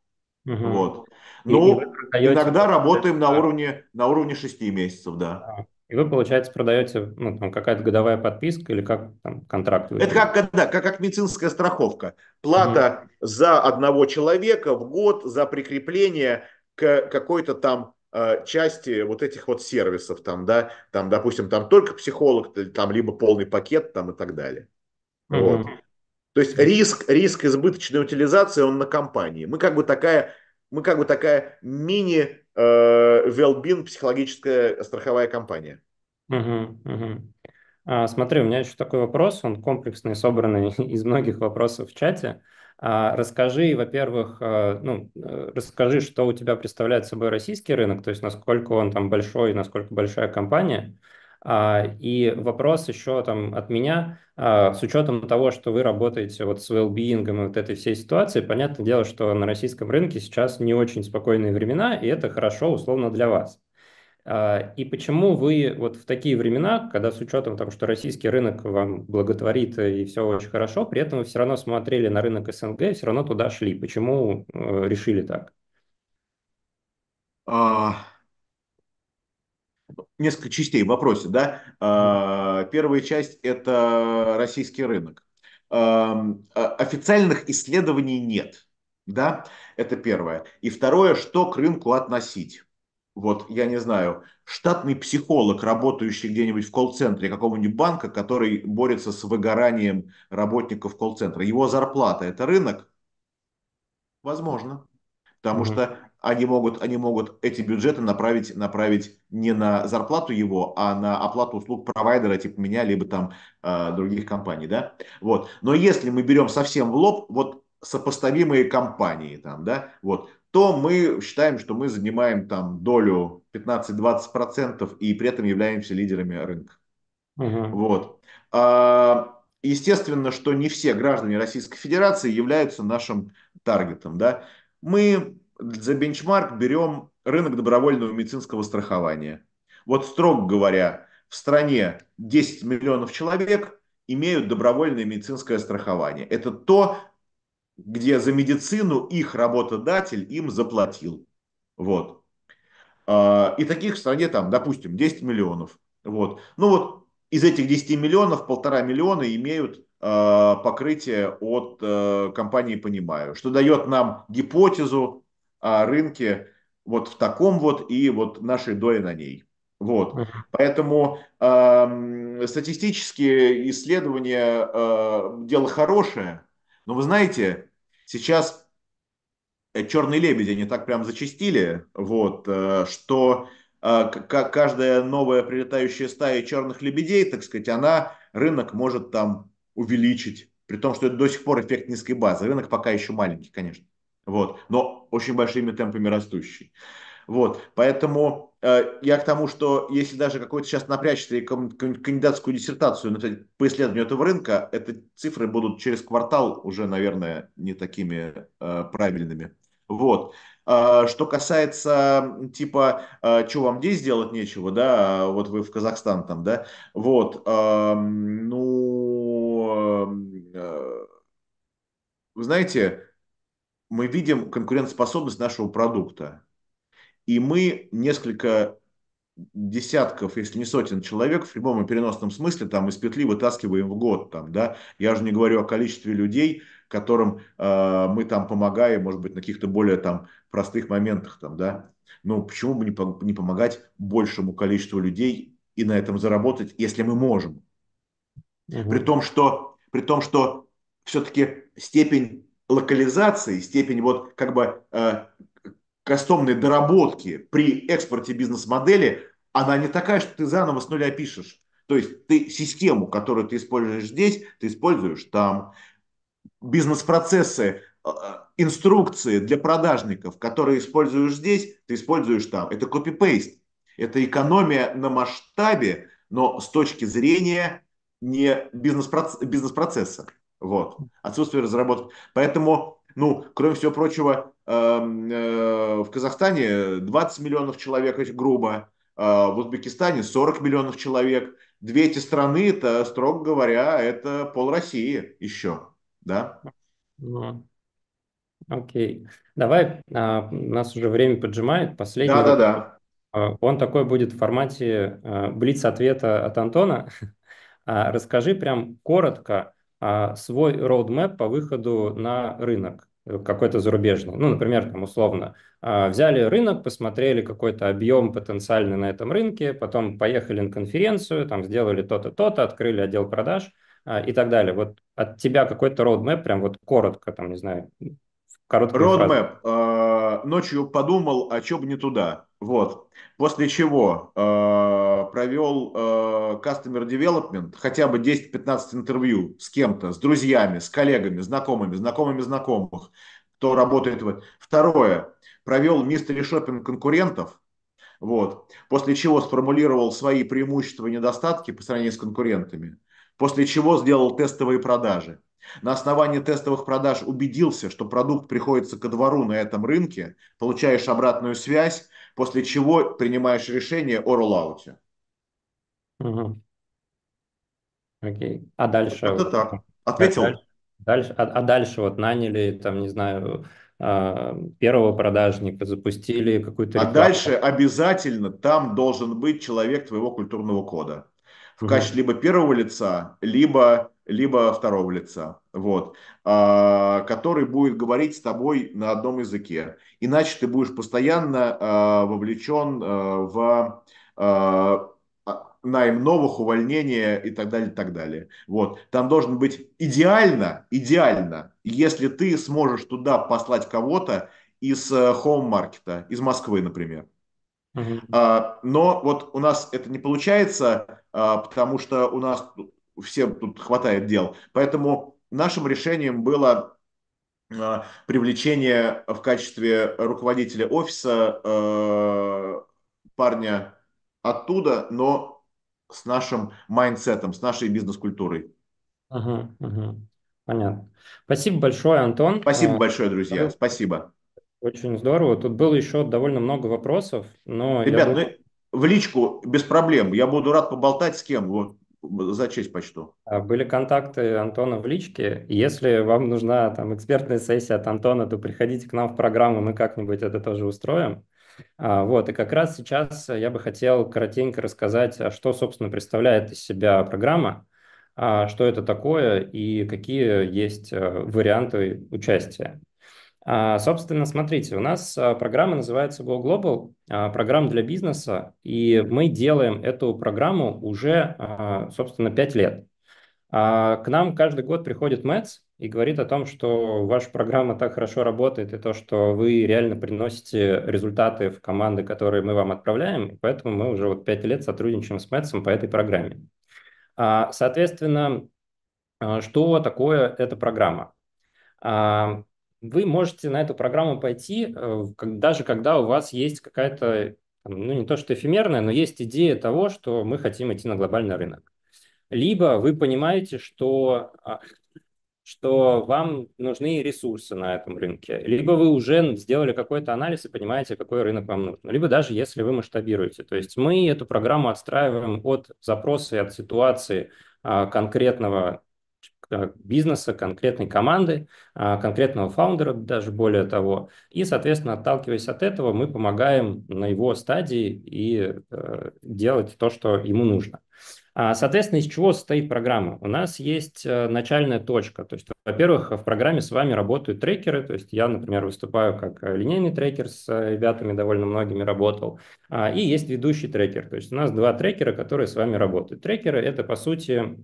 Угу. Вот. Ну, и, продаете... и работаем на уровне, на уровне 6 месяцев, да. А, и вы, получается, продаете ну, там какая-то годовая подписка или как там контракт? Или... Это как, да, как, как медицинская страховка. Плата угу. за одного человека в год за прикрепление к какой-то там э, части вот этих вот сервисов там, да, там, допустим, там только психолог, там либо полный пакет там и так далее. Угу. Вот. То есть риск, риск избыточной утилизации, он на компании. Мы как бы такая, мы как бы такая мини Велбин э, психологическая страховая компания. Угу, угу. А, смотри, у меня еще такой вопрос, он комплексный, собранный из многих вопросов в чате. А, расскажи, во-первых, э, ну, э, расскажи, что у тебя представляет собой российский рынок, то есть насколько он там большой, насколько большая компания. А, и вопрос еще там от меня, а, с учетом того, что вы работаете вот с well-being и вот этой всей ситуации, понятное дело, что на российском рынке сейчас не очень спокойные времена, и это хорошо условно для вас. А, и почему вы вот в такие времена, когда с учетом того, что российский рынок вам благотворит э, и все очень хорошо, при этом вы все равно смотрели на рынок СНГ и все равно туда шли? Почему э, решили так? А несколько частей в вопросе, да. А, первая часть – это российский рынок. А, а, официальных исследований нет, да, это первое. И второе, что к рынку относить? Вот, я не знаю, штатный психолог, работающий где-нибудь в колл-центре какого-нибудь банка, который борется с выгоранием работников колл-центра, его зарплата – это рынок? Возможно. Потому mm-hmm. что они могут, они могут эти бюджеты направить, направить не на зарплату его, а на оплату услуг провайдера типа меня, либо там э, других компаний, да, вот. Но если мы берем совсем в лоб, вот сопоставимые компании там, да, вот, то мы считаем, что мы занимаем там долю 15-20% и при этом являемся лидерами рынка. Угу. Вот. А, естественно, что не все граждане Российской Федерации являются нашим таргетом, да. Мы за бенчмарк берем рынок добровольного медицинского страхования. Вот строго говоря, в стране 10 миллионов человек имеют добровольное медицинское страхование. Это то, где за медицину их работодатель им заплатил. Вот. А, и таких в стране там, допустим, 10 миллионов. Вот. Ну вот из этих 10 миллионов полтора миллиона имеют а, покрытие от э, компании «Понимаю», что дает нам гипотезу, рынке вот в таком вот и вот нашей доли на ней. Вот. Поэтому э, статистические исследования э, дело хорошее, но вы знаете, сейчас э, черные лебеди не так прям зачистили, вот, э, что э, каждая новая прилетающая стая черных лебедей, так сказать, она рынок может там увеличить, при том, что это до сих пор эффект низкой базы. Рынок пока еще маленький, конечно вот, но очень большими темпами растущий. Вот, поэтому э, я к тому, что если даже какой-то сейчас напрячься и кандидатскую диссертацию написать по исследованию этого рынка, эти цифры будут через квартал уже, наверное, не такими э, правильными. Вот. Э, что касается, типа, э, что вам здесь делать нечего, да, а вот вы в Казахстан там, да, вот, ну, э, ну, вы знаете, мы видим конкурентоспособность нашего продукта. И мы несколько десятков, если не сотен человек в прямом и переносном смысле там из петли вытаскиваем в год. Там, да? Я же не говорю о количестве людей, которым э, мы там помогаем, может быть, на каких-то более там простых моментах. Там, да? но ну, почему бы не, по не помогать большему количеству людей и на этом заработать, если мы можем? Угу. При том, что, при том, что все-таки степень локализации, степень вот как бы э, кастомной доработки при экспорте бизнес-модели, она не такая, что ты заново с нуля пишешь. То есть ты систему, которую ты используешь здесь, ты используешь там. Бизнес-процессы, э, инструкции для продажников, которые используешь здесь, ты используешь там. Это копипейст. Это экономия на масштабе, но с точки зрения не бизнес-процесса. Вот. Отсутствие разработки. Поэтому, ну, кроме всего прочего, эм, э, в Казахстане 20 миллионов человек, грубо, а в Узбекистане 40 миллионов человек. Две эти страны, это, строго говоря, это пол России еще, да? Ну, окей. Давай, а, нас уже время поджимает, последний. Да-да-да. А, он такой будет в формате а, блиц-ответа от Антона. Расскажи прям коротко, а, свой roadmap по выходу на рынок э, какой-то зарубежный. Ну, например, там условно а, взяли рынок, посмотрели какой-то объем потенциальный на этом рынке, потом поехали на конференцию, там сделали то-то, то-то, открыли отдел продаж а, и так далее. Вот от тебя какой-то roadmap, прям вот коротко, там, не знаю, Короткую Roadmap. Э, ночью подумал, а чё бы не туда. Вот. После чего э, провел э, Customer Development, хотя бы 10-15 интервью с кем-то, с друзьями, с коллегами, знакомыми, знакомыми знакомых, кто работает в... Второе. Провел мистери шопинг конкурентов, вот. После чего сформулировал свои преимущества и недостатки по сравнению с конкурентами. После чего сделал тестовые продажи на основании тестовых продаж убедился, что продукт приходится ко двору на этом рынке, получаешь обратную связь, после чего принимаешь решение о роллауте. Угу. Окей. А дальше? Это так. Ответил? А дальше, а, а дальше вот наняли, там, не знаю, а, первого продажника, запустили какую-то... А дальше обязательно там должен быть человек твоего культурного кода. В угу. качестве либо первого лица, либо либо второго лица, вот, а, который будет говорить с тобой на одном языке. Иначе ты будешь постоянно а, вовлечен а, в а, а, найм новых, увольнения и так далее, и так далее. Вот. Там должен быть идеально, идеально, если ты сможешь туда послать кого-то из хоум-маркета, э, из Москвы, например. Uh-huh. А, но вот у нас это не получается, а, потому что у нас всем тут хватает дел. Поэтому нашим решением было а, привлечение в качестве руководителя офиса а, парня оттуда, но с нашим майндсетом, с нашей бизнес-культурой. Угу, угу. Понятно. Спасибо большое, Антон. Спасибо а, большое, друзья. Спасибо. Очень здорово. Тут было еще довольно много вопросов, но... Ребят, я... ну, в личку без проблем. Я буду рад поболтать с кем за честь почту. А, были контакты Антона в личке. Если вам нужна там экспертная сессия от Антона, то приходите к нам в программу, мы как-нибудь это тоже устроим. А, вот, и как раз сейчас я бы хотел коротенько рассказать, а, что, собственно, представляет из себя программа, что это такое и какие есть варианты участия. А, собственно, смотрите, у нас а, программа называется Go Global, а, программа для бизнеса, и мы делаем эту программу уже, собственно, 5 лет. К нам каждый год приходит МЭЦ и говорит о том, что ваша программа так хорошо работает, и то, что вы реально приносите результаты в команды, которые мы вам отправляем, и поэтому мы уже вот 5 лет сотрудничаем с МЭЦом по этой программе. Соответственно, что такое эта программа? вы можете на эту программу пойти, э, даже когда у вас есть какая-то, ну не то что эфемерная, но есть идея того, что мы хотим идти на глобальный рынок. Либо вы понимаете, что, а, что вам нужны ресурсы на этом рынке, либо вы уже сделали какой-то анализ и понимаете, какой рынок вам нужен, либо даже если вы масштабируете. То есть мы эту программу отстраиваем от запроса и от ситуации а, конкретного Э, бизнеса, конкретной команды, а, конкретного фаундера, даже более того. И, соответственно, отталкиваясь от этого, мы помогаем на его стадии и э, делать то, что ему нужно. А, соответственно, из чего состоит программа? У нас есть э, начальная точка. То есть, во-первых, в программе с вами работают трекеры. То есть я, например, выступаю как линейный трекер с ребятами, довольно многими работал. А, и есть ведущий трекер. То есть у нас два трекера, которые с вами работают. Трекеры – это, по сути,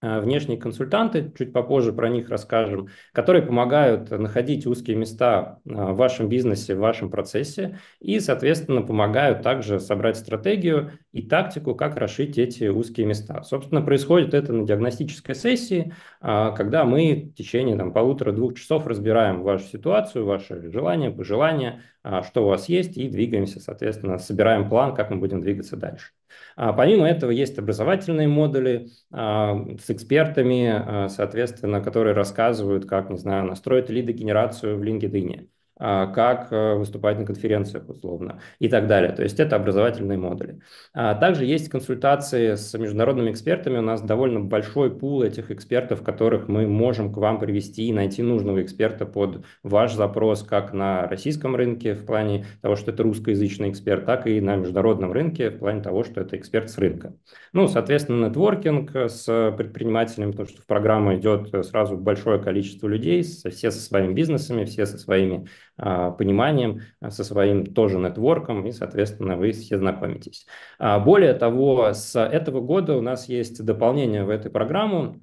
Э, внешние консультанты, чуть попозже про них расскажем, которые помогают находить узкие места э, в вашем бизнесе, в вашем процессе и, соответственно, помогают также собрать стратегию и тактику, как расширить эти узкие места. Собственно, происходит это на диагностической сессии, а, когда мы в течение там, полутора-двух часов разбираем вашу ситуацию, ваши желания, пожелания, а, что у вас есть, и двигаемся, соответственно, собираем план, как мы будем двигаться дальше. А помимо этого есть образовательные модули а, с экспертами, а, соответственно, которые рассказывают, как, не знаю, настроить лидогенерацию в LinkedIn. А, как э, выступать на конференциях условно и так далее. То есть это образовательные модули. А, также есть консультации с международными экспертами. У нас довольно большой пул этих экспертов, которых мы можем к вам привести и найти нужного эксперта под ваш запрос как на российском рынке в плане того, что это русскоязычный эксперт, так и на международном рынке в плане того, что это эксперт с рынка. Ну, соответственно, нетворкинг с предпринимателями, потому что в программу идет сразу большое количество людей, все со своими бизнесами, все со своими а, пониманием, а, со своим тоже нетворком, и, соответственно, вы все знакомитесь. А, более того, с этого года у нас есть дополнение в эту программу.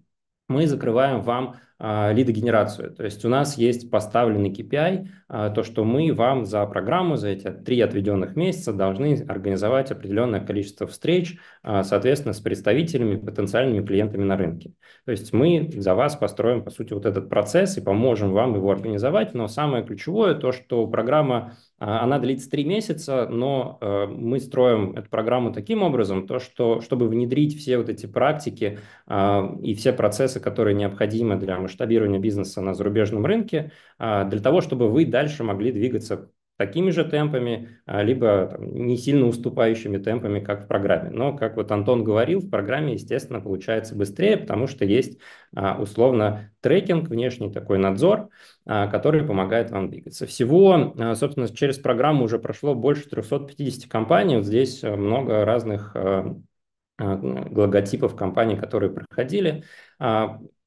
Мы закрываем вам а, лидогенерацию. То есть у нас есть поставленный KPI, а, то, что мы вам за программу, за эти три отведенных месяца должны организовать определенное количество встреч, а, соответственно, с представителями, потенциальными клиентами на рынке. То есть мы за вас построим, по сути, вот этот процесс и поможем вам его организовать, но самое ключевое то, что программа она длится три месяца, но мы строим эту программу таким образом, то, что, чтобы внедрить все вот эти практики и все процессы, которые необходимы для масштабирования бизнеса на зарубежном рынке, а, для того, чтобы вы дальше могли двигаться такими же темпами, а, либо там, не сильно уступающими темпами, как в программе. Но, как вот Антон говорил, в программе, естественно, получается быстрее, потому что есть а, условно трекинг, внешний такой надзор, который помогает вам двигаться. Всего, собственно, через программу уже прошло больше 350 компаний. Вот здесь много разных логотипов компаний, которые проходили.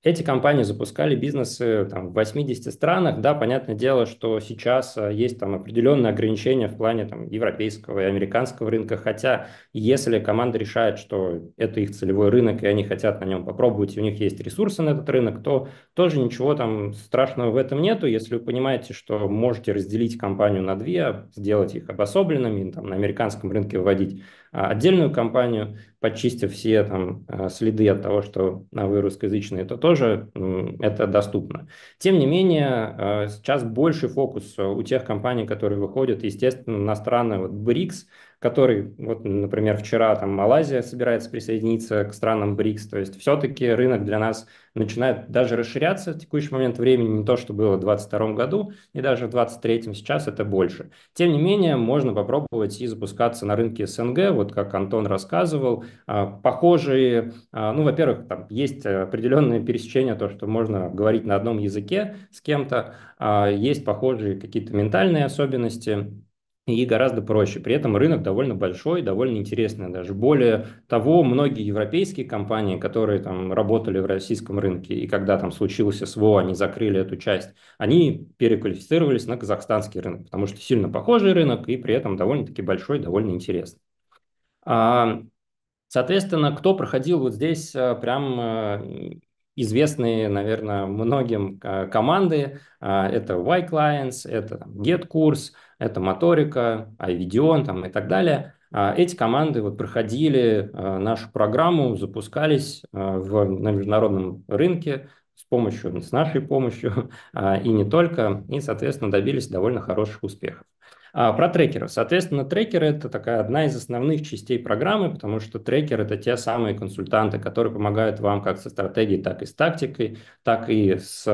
Эти компании запускали бизнесы там, в 80 странах. Да, понятное дело, что сейчас а, есть там определенные ограничения в плане там, европейского и американского рынка. Хотя, если команда решает, что это их целевой рынок, и они хотят на нем попробовать, и у них есть ресурсы на этот рынок, то тоже ничего там страшного в этом нету. Если вы понимаете, что можете разделить компанию на две, сделать их обособленными, там, на американском рынке выводить а, отдельную компанию, подчистив все там а, следы от того, что вы русскоязычные, то тоже это доступно. Тем не менее, а, сейчас больше фокус у тех компаний, которые выходят, естественно, на страны вот БРИКС, который, вот, например, вчера там Малайзия собирается присоединиться к странам БРИКС, то есть все-таки рынок для нас начинает даже расширяться в текущий момент времени, не то, что было в 2022 году, и даже в 2023 сейчас это больше. Тем не менее, можно попробовать и запускаться на рынке СНГ, вот как Антон рассказывал, а, похожие, а, ну, во-первых, там есть определенные пересечения, то, что можно говорить на одном языке с кем-то, а, есть похожие какие-то ментальные особенности, и гораздо проще. При этом рынок довольно большой, довольно интересный даже. Более того, многие европейские компании, которые там работали в российском рынке, и когда там случился СВО, они закрыли эту часть, они переквалифицировались на казахстанский рынок, потому что сильно похожий рынок и при этом довольно-таки большой, довольно интересный. А, соответственно, кто проходил вот здесь а, прям а, известные, наверное, многим а, команды. А, это Y-Clients, это GetCourse, это Моторика, iVideon там, и так далее. А, эти команды вот проходили нашу программу, запускались в, на международном рынке с помощью, с нашей помощью и не только, и, соответственно, добились довольно хороших успехов. А, про трекеры. Соответственно, трекеры – это такая одна из основных частей программы, потому что трекеры – это те самые консультанты, которые помогают вам как со стратегией, так и с тактикой, так и с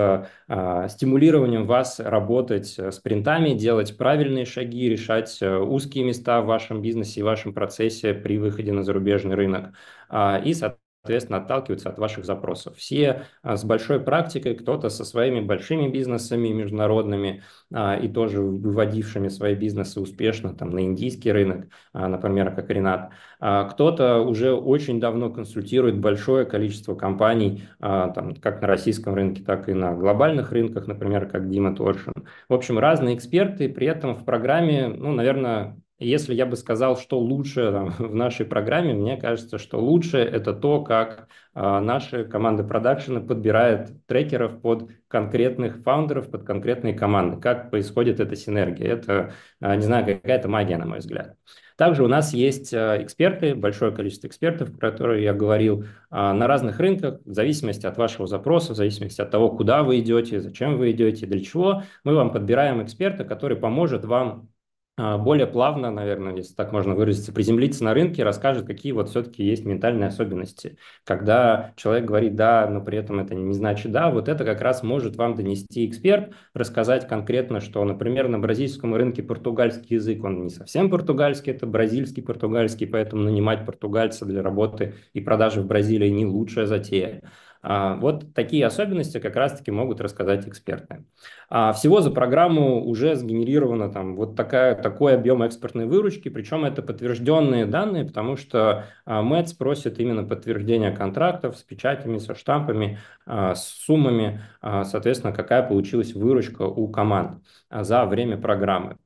э, стимулированием вас работать э, с принтами, делать правильные шаги, решать э, узкие места в вашем бизнесе и вашем процессе при выходе на зарубежный рынок. А, и, соответственно, соответственно, отталкиваются от ваших запросов. Все а, с большой практикой, кто-то со своими большими бизнесами международными а, и тоже выводившими свои бизнесы успешно там, на индийский рынок, а, например, как Ренат. Кто-то уже очень давно консультирует большое количество компаний, там, как на российском рынке, так и на глобальных рынках, например, как Дима Торшин. В общем, разные эксперты, при этом в программе, ну, наверное, если я бы сказал, что лучше там, в нашей программе, мне кажется, что лучше это то, как э, а, наши команды продакшена подбирают трекеров под конкретных фаундеров, под конкретные команды. Как происходит эта синергия? Это, э, не знаю, какая-то магия, на мой взгляд. Также у нас есть а, эксперты, большое количество экспертов, про которые я говорил, на разных рынках, в зависимости от вашего запроса, в зависимости от того, куда вы идете, зачем вы идете, для чего, мы вам подбираем эксперта, который поможет вам а, более плавно, наверное, если так можно выразиться, приземлиться на рынке, расскажет, какие вот все-таки есть ментальные особенности. Когда человек говорит «да», но при этом это не значит «да», вот это как раз может вам донести эксперт, рассказать конкретно, что, например, на бразильском рынке португальский язык, он не совсем португальский, это бразильский португальский, поэтому нанимать португальца для работы и продажи в Бразилии не лучшая затея. А, вот такие особенности как раз-таки могут рассказать эксперты. А, всего за программу уже сгенерировано там вот такая, такой объем экспортной выручки, причем это подтвержденные данные, потому что а, МЭЦ просит именно подтверждение контрактов с печатями, со штампами, с суммами, соответственно, какая получилась выручка у команд за время программы.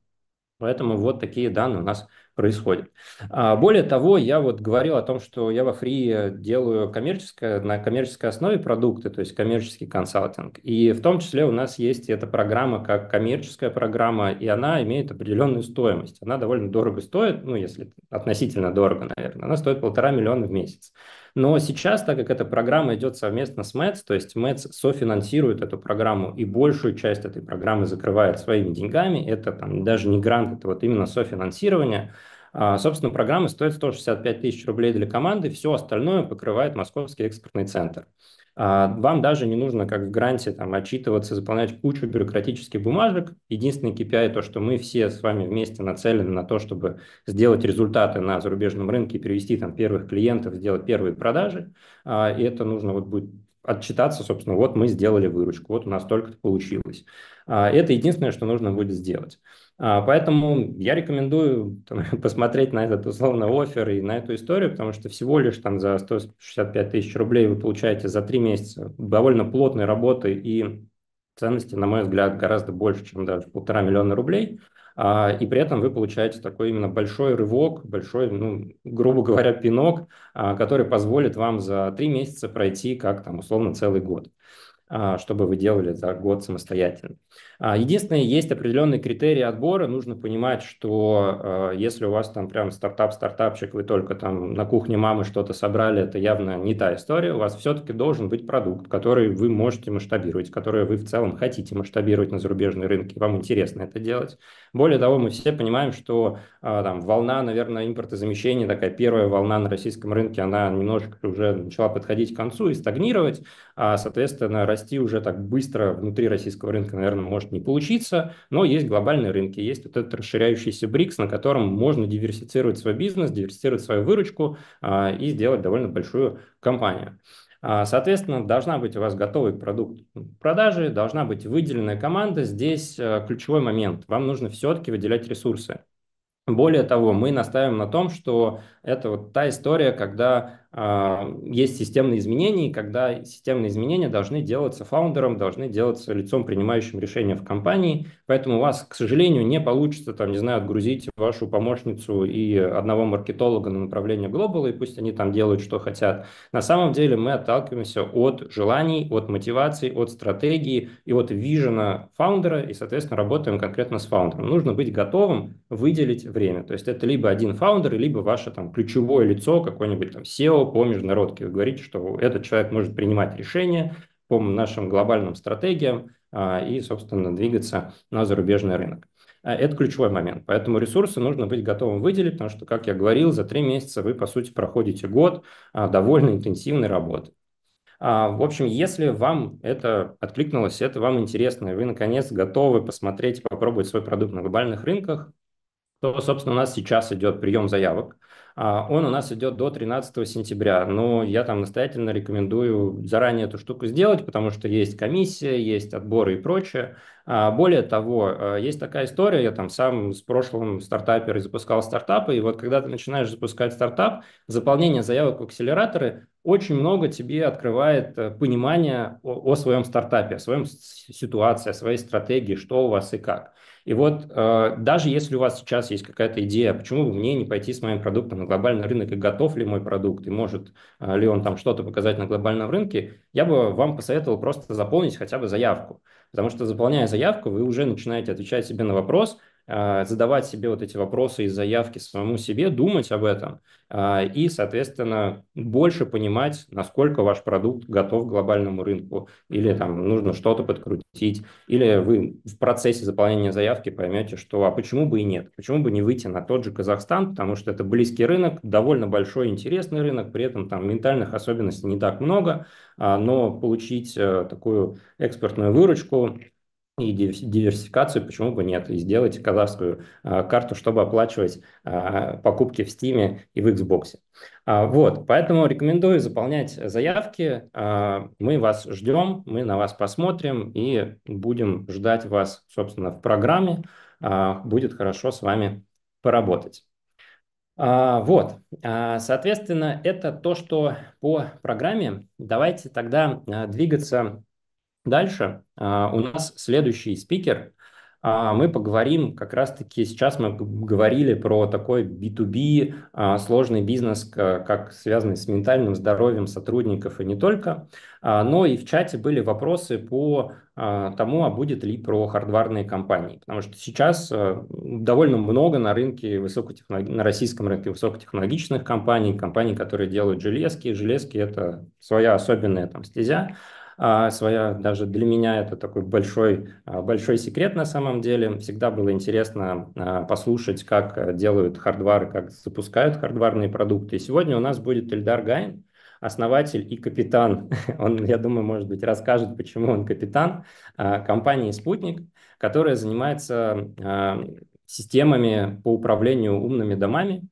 Поэтому вот такие данные у нас происходит. А, более того, я вот говорил о том, что я во фри делаю коммерческое, на коммерческой основе продукты, то есть коммерческий консалтинг. И в том числе у нас есть эта программа как коммерческая программа, и она имеет определенную стоимость. Она довольно дорого стоит, ну, если относительно дорого, наверное. Она стоит полтора миллиона в месяц. Но сейчас, так как эта программа идет совместно с МЭЦ, то есть МЭЦ софинансирует эту программу, и большую часть этой программы закрывает своими деньгами, это там даже не грант, это вот именно софинансирование – а, собственно, программа стоит 165 тысяч рублей для команды, все остальное покрывает Московский экспортный центр. А, вам даже не нужно, как в гранте, там, отчитываться, заполнять кучу бюрократических бумажек. Единственный KPI – то, что мы все с вами вместе нацелены на то, чтобы сделать результаты на зарубежном рынке, перевести там первых клиентов, сделать первые продажи. А, и это нужно вот будет отчитаться, собственно, вот мы сделали выручку, вот у нас только-то получилось. Это единственное, что нужно будет сделать. А, поэтому я рекомендую там, посмотреть на этот условно офер и на эту историю, потому что всего лишь там за 165 тысяч рублей вы получаете за три месяца довольно плотной работы и ценности, на мой взгляд, гораздо больше, чем даже полтора миллиона рублей. А, и при этом вы получаете такой именно большой рывок, большой, ну, грубо говоря, пинок, а, который позволит вам за три месяца пройти, как там условно целый год, чтобы вы делали за год самостоятельно. А, единственное, есть определенные критерии отбора. Нужно понимать, что э, если у вас там прям стартап-стартапчик, вы только там на кухне мамы что-то собрали, это явно не та история. У вас все-таки должен быть продукт, который вы можете масштабировать, который вы в целом хотите масштабировать на зарубежные рынки. Вам интересно это делать. Более того, мы все понимаем, что э, там волна, наверное, импортозамещения, такая первая волна на российском рынке, она немножко уже начала подходить к концу и стагнировать. А, соответственно, расти уже так быстро внутри российского рынка, наверное, может может не получиться, но есть глобальные рынки, есть вот этот расширяющийся БРИКС, на котором можно диверсифицировать свой бизнес, диверсифицировать свою выручку а, и сделать довольно большую компанию. А, соответственно, должна быть у вас готовый продукт продажи, должна быть выделенная команда. Здесь э, ключевой момент. Вам нужно все-таки выделять ресурсы. Более того, мы настаиваем на том, что это вот та история, когда а, есть системные изменения, и когда системные изменения должны делаться фаундером, должны делаться лицом, принимающим решения в компании. Поэтому у вас, к сожалению, не получится, там, не знаю, отгрузить вашу помощницу и одного маркетолога на направление Global, и пусть они там делают, что хотят. На самом деле мы отталкиваемся от желаний, от мотивации, от стратегии и от вижена фаундера, и, соответственно, работаем конкретно с фаундером. Нужно быть готовым выделить время. То есть это либо один фаундер, либо ваше там ключевое лицо, какой-нибудь там SEO, праву по международке. Вы говорите, что этот человек может принимать решения по нашим глобальным стратегиям а, и, собственно, двигаться на зарубежный рынок. А, это ключевой момент. Поэтому ресурсы нужно быть готовым выделить, потому что, как я говорил, за три месяца вы, по сути, проходите год а, довольно интенсивной работы. В общем, если вам это откликнулось, это вам интересно, и вы, наконец, готовы посмотреть, попробовать свой продукт на глобальных рынках, то, собственно, у нас сейчас идет прием заявок. А, он у нас идет до 13 сентября, но я там настоятельно рекомендую заранее эту штуку сделать, потому что есть комиссия, есть отборы и прочее. А, более того, а, есть такая история, я там сам с прошлым стартапером запускал стартапы, и вот когда ты начинаешь запускать стартап, заполнение заявок в акселераторы очень много тебе открывает э, понимание о, о своем стартапе, о своем ситуации, о своей стратегии, что у вас и как – и вот а, даже если у вас сейчас есть какая-то идея, почему бы мне не пойти с моим продуктом на глобальный рынок, и готов ли мой продукт, и может а, ли он там что-то показать на глобальном рынке, я бы вам посоветовал просто заполнить хотя бы заявку. Потому что заполняя заявку, вы уже начинаете отвечать себе на вопрос – а, задавать себе вот эти вопросы и заявки самому себе, думать об этом а, и, соответственно, больше понимать, насколько ваш продукт готов к глобальному рынку, или там нужно что-то подкрутить, или вы в процессе заполнения заявки поймете, что а почему бы и нет, почему бы не выйти на тот же Казахстан, потому что это близкий рынок, довольно большой интересный рынок, при этом там ментальных особенностей не так много, а, но получить э, такую экспортную выручку и диверсификацию, почему бы нет, и сделать казахскую а, карту, чтобы оплачивать а, покупки в Steam и в Xbox. А, вот, поэтому рекомендую заполнять заявки. А, мы вас ждем, мы на вас посмотрим и будем ждать вас, собственно, в программе. А, будет хорошо с вами поработать. А, вот, соответственно, это то, что по программе. Давайте тогда двигаться Дальше а, у нас следующий спикер. А, мы поговорим, как раз-таки сейчас мы говорили про такой B2B а, сложный бизнес, как связанный с ментальным здоровьем сотрудников и не только. Но и в чате были вопросы по тому, а будет ли про хардварные компании. Потому что сейчас довольно много на рынке высокотехнолог... на российском рынке высокотехнологичных компаний, компаний, которые делают железки. Железки – это своя особенная там, стезя. А своя. Даже для меня это такой большой, а, большой секрет на самом деле. Всегда было интересно а, послушать, как э, делают хардвар как запускают хардварные продукты. И сегодня у нас будет Эльдар Гайн, основатель и капитан. Он, я думаю, может быть, расскажет, почему он капитан компании «Спутник», которая занимается системами по управлению умными домами,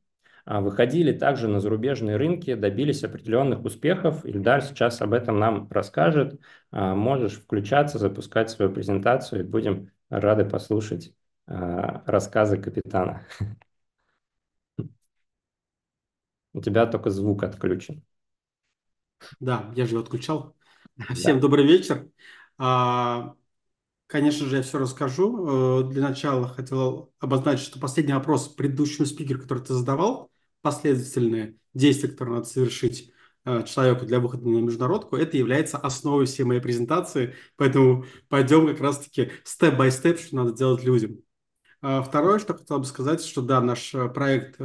а, выходили также на зарубежные рынки, добились определенных успехов. Ильдар сейчас об этом нам расскажет. А, можешь включаться, запускать свою презентацию, и будем рады послушать а, рассказы капитана. У тебя только звук отключен. Да, я же его отключал. Всем да. добрый вечер. Конечно же, я все расскажу. Э, для начала хотел обозначить, что последний вопрос предыдущему спикеру, который ты задавал, последовательные действия, которые надо совершить э, человеку для выхода на международку, это является основой всей моей презентации, поэтому пойдем как раз-таки степ-бай-степ, что надо делать людям. Э, второе, что хотел бы сказать, что да, наш э, проект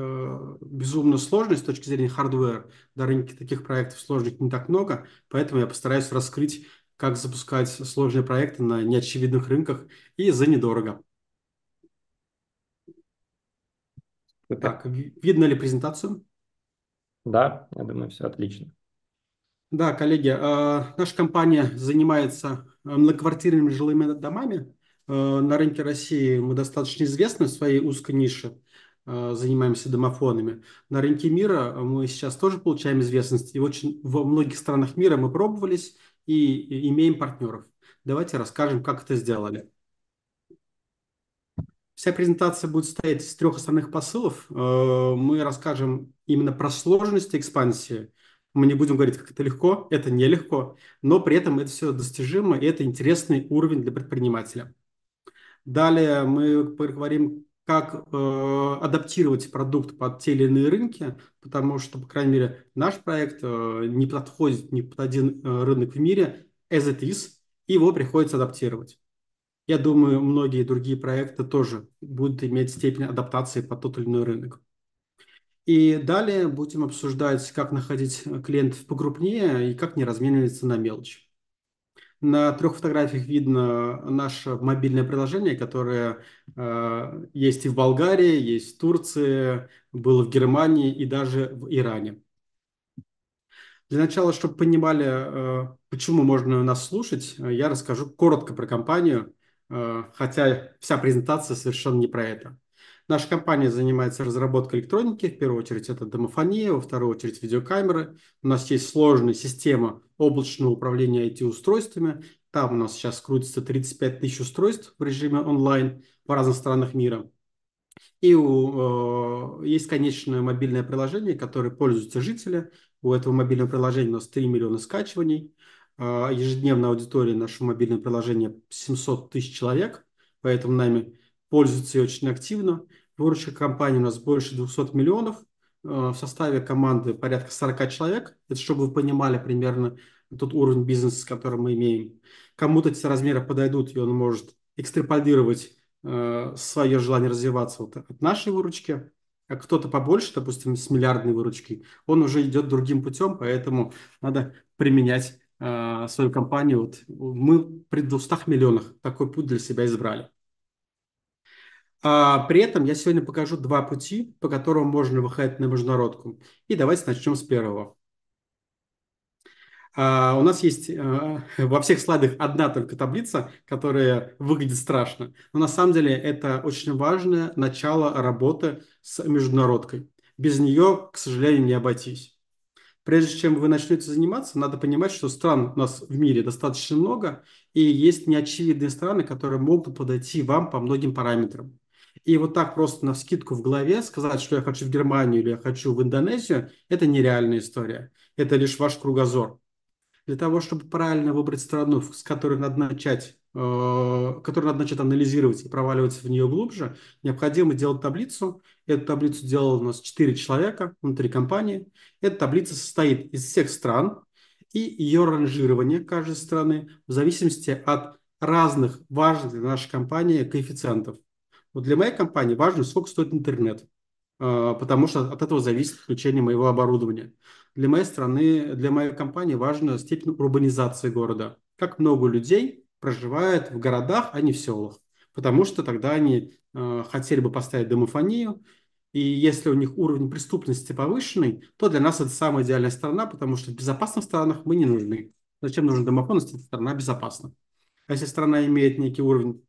безумно сложный с точки зрения hardware, На рынке таких проектов сложных не так много, поэтому я постараюсь раскрыть, как запускать сложные проекты на неочевидных рынках и за недорого. Так, видно ли презентацию? Да, я думаю, все отлично. Да, коллеги, а, наша компания занимается э, многоквартирными жилыми домами. Э, на рынке России мы достаточно известны в своей узкой нише, э, занимаемся домофонами. На рынке мира мы сейчас тоже получаем известность, и очень во многих странах мира мы пробовались и имеем партнеров. Давайте расскажем, как это сделали. Вся презентация будет состоять из трех основных посылов. Э, мы расскажем именно про сложность экспансии. Мы не будем говорить, как это легко, это нелегко, но при этом это все достижимо, и это интересный уровень для предпринимателя. Далее мы поговорим, как э, адаптировать продукт под те или иные рынки, потому что, по крайней мере, наш проект э, не подходит ни под один э, рынок в мире, as it is, и его приходится адаптировать. Я думаю, многие другие проекты тоже будут иметь степень адаптации под тот или иной рынок. И далее будем обсуждать, как находить э, клиентов покрупнее и как не размениваться на мелочь. На трех фотографиях видно наше мобильное приложение, которое э, есть и в Болгарии, есть в Турции, было в Германии и даже в Иране. Для начала, чтобы понимали, э, почему можно нас слушать, э, я расскажу коротко про компанию Э, хотя вся презентация совершенно не про это. Наша компания занимается разработкой электроники, в первую очередь это домофония, во вторую очередь видеокамеры. У нас есть сложная система облачного управления IT-устройствами. Там у нас сейчас крутится 35 тысяч устройств в режиме онлайн в разных странах мира. И у, э, есть, конечное мобильное приложение, которое пользуются жители. У этого мобильного приложения у нас 3 миллиона скачиваний. А, ежедневной аудитории нашего мобильного приложения 700 тысяч человек, поэтому нами пользуются и очень активно. Выручка компании у нас больше 200 миллионов, а, в составе команды порядка 40 человек. Это чтобы вы понимали примерно тот уровень бизнеса, который мы имеем. Кому-то эти размеры подойдут, и он может экстраполировать э, свое желание развиваться вот от нашей выручки. А кто-то побольше, допустим, с миллиардной выручкой, он уже идет другим путем, поэтому надо применять э, свою компанию. Вот мы при 200 миллионах такой путь для себя избрали. А при этом я сегодня покажу два пути, по которым можно выходить на международку. И давайте начнем с первого. Uh, у нас есть uh, во всех слайдах одна только таблица, которая выглядит страшно. Но на самом деле это очень важное начало работы с международкой. Без нее, к сожалению, не обойтись прежде чем вы начнете заниматься, надо понимать, что стран у нас в мире достаточно много, и есть неочевидные страны, которые могут подойти вам по многим параметрам. И вот так просто на вскидку в голове сказать, что я хочу в Германию или я хочу в Индонезию, это нереальная история. Это лишь ваш кругозор для того, чтобы правильно выбрать страну, с которой надо начать э, который надо начать анализировать и проваливаться в нее глубже, необходимо делать таблицу. Эту таблицу делал у нас 4 человека внутри компании. Эта таблица состоит из всех стран и ее ранжирование каждой страны в зависимости от разных важных для нашей компании коэффициентов. Вот для моей компании важно, сколько стоит интернет, э, потому что от этого зависит включение моего оборудования для моей страны, для моей компании важна степень урбанизации города. Как много людей проживает в городах, а не в селах. Потому что тогда они э, хотели бы поставить домофонию, и если у них уровень преступности повышенный, то для нас это самая идеальная страна, потому что в безопасных странах мы не нужны. Зачем нужен домофон, если страна безопасна? А если страна имеет некий уровень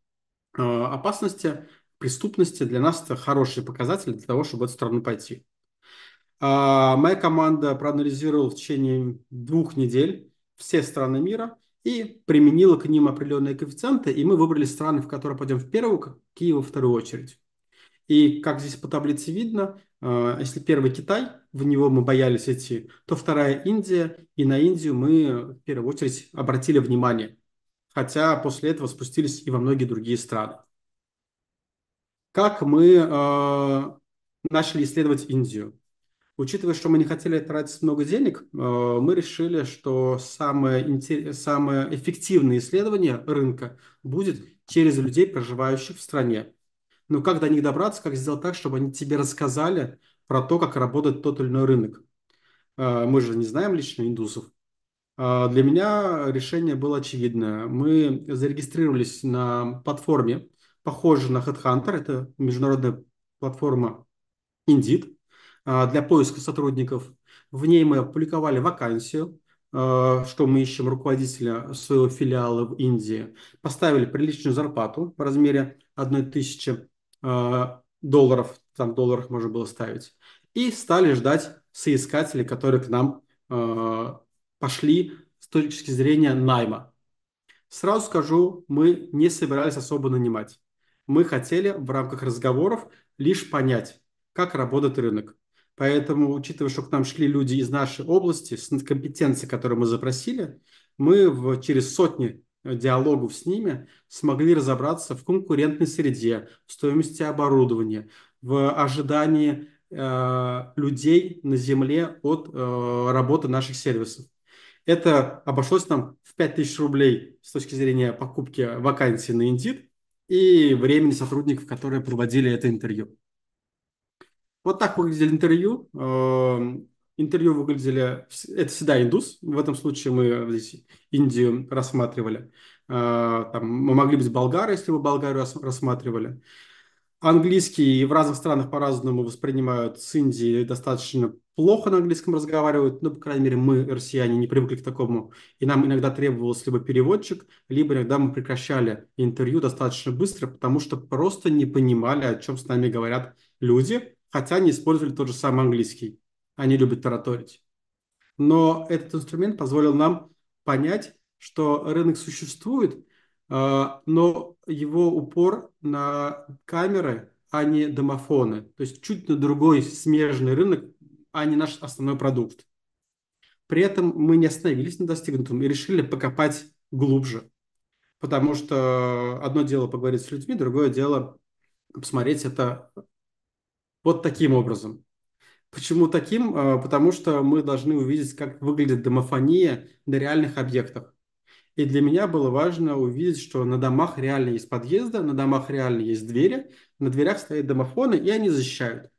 э, опасности, преступности, для нас это хороший показатель для того, чтобы в эту страну пойти. А, моя команда проанализировала в течение двух недель все страны мира и применила к ним определенные коэффициенты, и мы выбрали страны, в которые пойдем в первую, какие во вторую очередь. И как здесь по таблице видно, а, если первый Китай, в него мы боялись идти, то вторая Индия, и на Индию мы в первую очередь обратили внимание. Хотя после этого спустились и во многие другие страны. Как мы э, начали исследовать Индию? Учитывая, что мы не хотели тратить много денег, э, мы решили, что самое, самое эффективное исследование рынка будет через людей, проживающих в стране. Но как до них добраться, как сделать так, чтобы они тебе рассказали про то, как работает тот или иной рынок. Э, мы же не знаем лично индусов. Э, для меня решение было очевидное. Мы зарегистрировались на платформе, похожей на HeadHunter, это международная платформа Indeed, а, для поиска сотрудников. В ней мы опубликовали вакансию, а, что мы ищем руководителя своего филиала в Индии. Поставили приличную зарплату в размере 1000 а, долларов, там в долларах можно было ставить. И стали ждать соискателей, которые к нам пошли с точки зрения найма. Сразу скажу, мы не собирались особо нанимать. Мы хотели в рамках разговоров лишь понять, как работает рынок. Поэтому, учитывая, что к нам шли люди из нашей области, с компетенцией, которую мы запросили, мы в, через сотни э, диалогов с ними смогли разобраться в конкурентной среде, в стоимости оборудования, в ожидании э, людей на земле от э, работы наших сервисов. Это обошлось нам в 5000 рублей с точки зрения покупки вакансии на Индит и времени сотрудников, которые проводили это интервью. Вот так выглядели интервью. Эм, интервью выглядели... Это всегда индус. В этом случае мы здесь Индию рассматривали. Э, там мы могли быть болгары, если вы Болгарию рассматривали. Английский в разных странах по-разному воспринимают с Индией. Достаточно плохо на английском разговаривают. Ну, по крайней мере, мы, россияне, не привыкли к такому. И нам иногда требовался либо переводчик, либо иногда мы прекращали интервью достаточно быстро, потому что просто не понимали, о чем с нами говорят люди хотя они использовали тот же самый английский. Они любят тараторить. Но этот инструмент позволил нам понять, что рынок существует, а, но его упор на камеры, а не домофоны. То есть чуть на другой смежный рынок, а не наш основной продукт. При этом мы не остановились на достигнутом и решили покопать глубже. Потому что одно дело поговорить с людьми, другое дело посмотреть это вот таким образом. Почему таким? А, потому что мы должны увидеть, как выглядит домофония на реальных объектах. И для меня было важно увидеть, что на домах реально есть подъезды, на домах реально есть двери, на дверях стоят домофоны, и они защищают.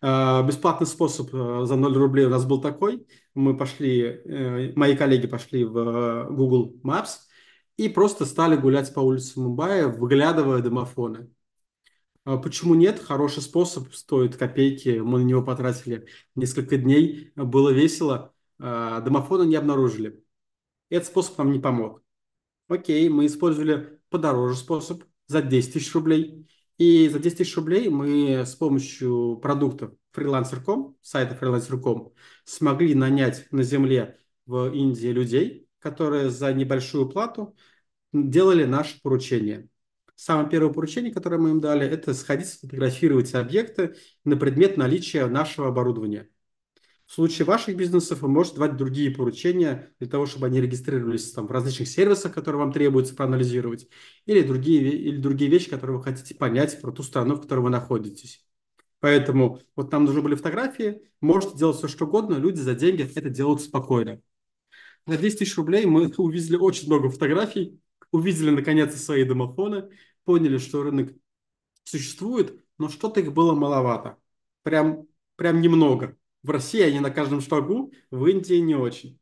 А, бесплатный способ а, за 0 рублей у нас был такой. Мы пошли, э, мои коллеги пошли в э, Google Maps и просто стали гулять по улицам Мумбаи, выглядывая домофоны. А почему нет? Хороший способ, стоит копейки, мы на него потратили несколько дней, было весело, а, домофона не обнаружили. Этот способ нам не помог. Окей, мы использовали подороже способ за 10 тысяч рублей. И за 10 тысяч рублей мы с помощью продуктов Freelancer.com, сайта Freelancer.com, смогли нанять на земле в Индии людей, которые за небольшую плату делали наше поручение. Самое первое поручение, которое мы им дали, это сходить сфотографировать объекты на предмет наличия нашего оборудования. В случае ваших бизнесов вы можете давать другие поручения для того, чтобы они регистрировались там, в различных сервисах, которые вам требуется проанализировать, или другие, или другие вещи, которые вы хотите понять про ту страну, в которой вы находитесь. Поэтому вот нам нужны были фотографии, можете делать все, что угодно, люди за деньги это делают спокойно. На 200 тысяч рублей мы увидели очень много фотографий, увидели наконец свои домофоны, поняли, что рынок существует, но что-то их было маловато. Прям, прям немного. В России они на каждом шагу, в Индии не очень.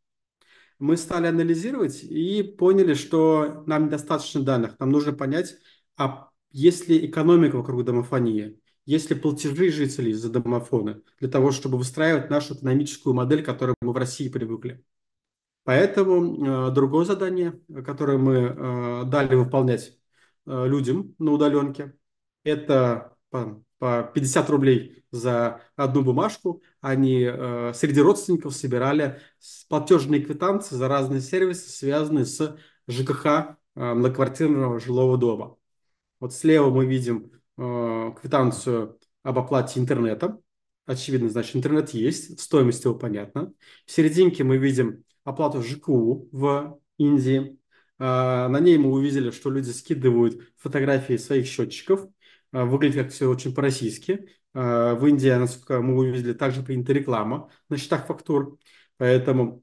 Мы стали анализировать и поняли, что нам недостаточно данных. Нам нужно понять, а есть ли экономика вокруг домофонии, есть ли платежи жителей за домофоны, для того, чтобы выстраивать нашу экономическую модель, к которой мы в России привыкли. Поэтому э, другое задание, которое мы э, дали выполнять Э, людям на удаленке. Это по, 50 рублей за одну бумажку. Они э, среди родственников собирали платежные квитанции за разные сервисы, связанные с ЖКХ э, многоквартирного жилого дома. Вот слева мы видим э, квитанцию об оплате интернета. Очевидно, значит, интернет есть, стоимость его понятна. В серединке мы видим оплату ЖКУ в Индии. А, на ней мы увидели, что люди скидывают фотографии своих счетчиков. А, выглядит как все очень по-российски. А, в Индии, насколько мы увидели, также принята реклама на счетах фактур. Поэтому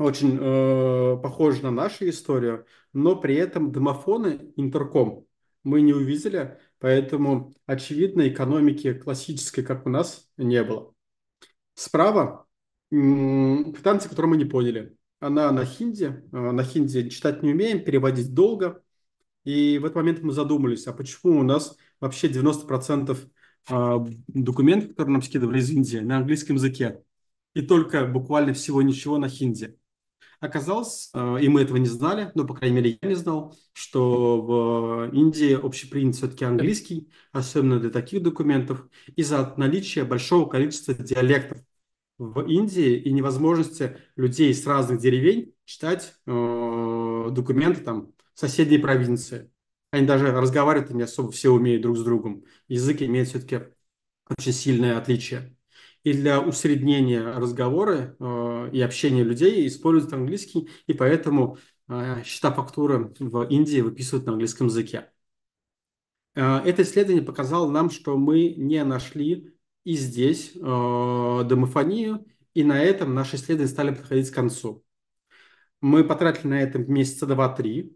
очень э, похоже на нашу историю, но при этом домофоны, интерком мы не увидели, поэтому, очевидно, экономики классической, как у нас, не было. Справа квитанции, которые мы не поняли. Она на хинди. Э, на хинди читать не умеем, переводить долго. И в этот момент мы задумались, а почему у нас вообще 90% а, документов, которые нам скидывали из Индии, на английском языке. И только буквально всего ничего на хинди. Оказалось, э, и мы этого не знали, но, по крайней мере, я не знал, что в Индии общепринят все-таки английский, особенно для таких документов, из-за наличия большого количества диалектов в Индии и невозможности людей из разных деревень читать э, документы там соседней провинции. Они даже разговаривать не особо все умеют друг с другом. Язык имеет все-таки очень сильное отличие. И для усреднения разговора э, и общения людей используют английский, и поэтому э, счета фактуры в Индии выписывают на английском языке. Э, это исследование показало нам, что мы не нашли и здесь э, домофонию. И на этом наши исследования стали подходить к концу. Мы потратили на этом месяца 2-3.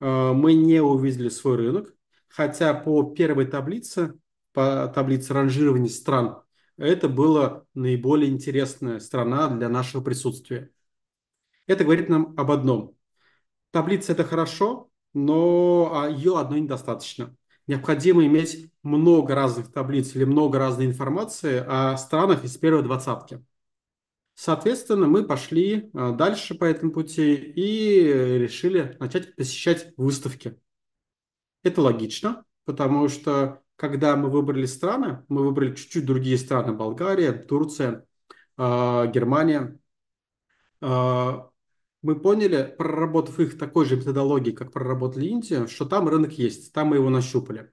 Э, мы не увидели свой рынок. Хотя по первой таблице, по таблице ранжирования стран, это была наиболее интересная страна для нашего присутствия. Это говорит нам об одном. Таблица – это хорошо, но а, ее одной недостаточно необходимо иметь много разных таблиц или много разной информации о странах из первой двадцатки. Соответственно, мы пошли э, дальше по этому пути и решили начать посещать выставки. Это логично, потому что когда мы выбрали страны, мы выбрали чуть-чуть другие страны. Болгария, Турция, э, Германия. Э, мы поняли, проработав их такой же методологией, как проработали Индию, что там рынок есть, там мы его нащупали.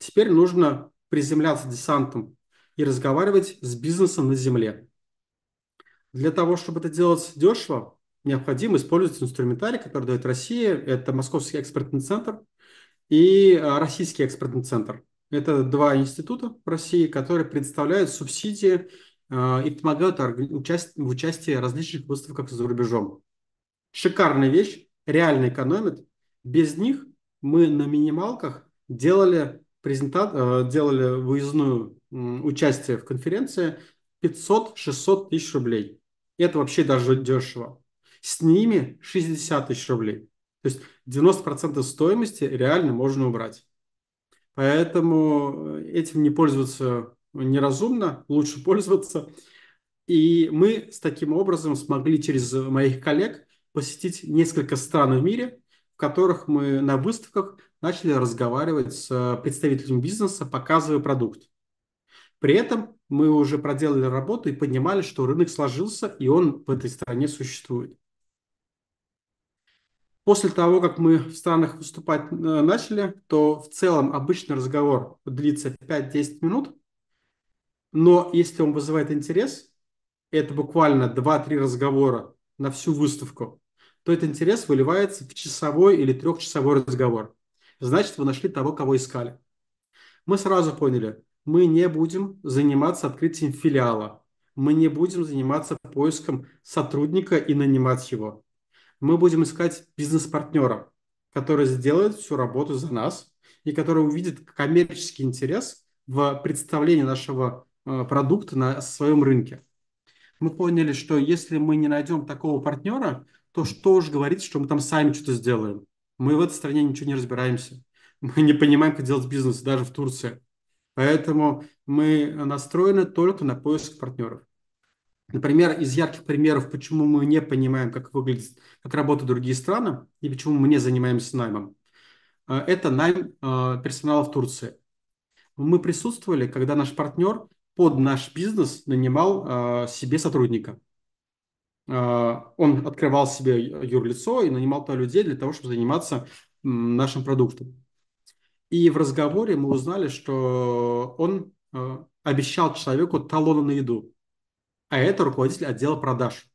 Теперь нужно приземляться десантом и разговаривать с бизнесом на земле. Для того, чтобы это делать дешево, необходимо использовать инструментарий, который дает Россия. Это Московский экспортный центр и а, Российский экспортный центр. Это два института в России, которые предоставляют субсидии а, и помогают в участии различных выставках за рубежом. Шикарная вещь, реально экономит. Без них мы на минималках делали, презентат э, делали выездную участие в конференции 500-600 тысяч рублей. Это вообще даже дешево. С ними 60 тысяч рублей. То есть 90% стоимости реально можно убрать. Поэтому э, этим не пользоваться неразумно, лучше пользоваться. И мы с таким образом смогли через моих коллег посетить несколько стран в мире, в которых мы на выставках начали разговаривать с э, представителями бизнеса, показывая продукт. При этом мы уже проделали работу и понимали, что рынок сложился, и он в этой стране существует. После того, как мы в странах выступать э, начали, то в целом обычный разговор длится 5-10 минут, но если он вызывает интерес, это буквально 2-3 разговора на всю выставку, то этот интерес выливается в часовой или трехчасовой разговор. Значит, вы нашли того, кого искали. Мы сразу поняли, мы не будем заниматься открытием филиала, мы не будем заниматься поиском сотрудника и нанимать его. Мы будем искать бизнес-партнера, который сделает всю работу за нас и который увидит коммерческий интерес в представлении нашего э, продукта на своем рынке. Мы поняли, что если мы не найдем такого партнера, то что уж говорить, что мы там сами что-то сделаем. Мы в этой стране ничего не разбираемся. Мы не понимаем, как делать бизнес даже в Турции. Поэтому мы настроены только на поиск партнеров. Например, из ярких примеров, почему мы не понимаем, как выглядит, как работают другие страны, и почему мы не занимаемся наймом, э, это найм э, персонала в Турции. Мы присутствовали, когда наш партнер под наш бизнес нанимал э, себе сотрудника – а, он открывал себе юрлицо и нанимал туда людей для того, чтобы заниматься нашим продуктом. И в разговоре мы узнали, что он а, обещал человеку талоны на еду, а это руководитель отдела продаж.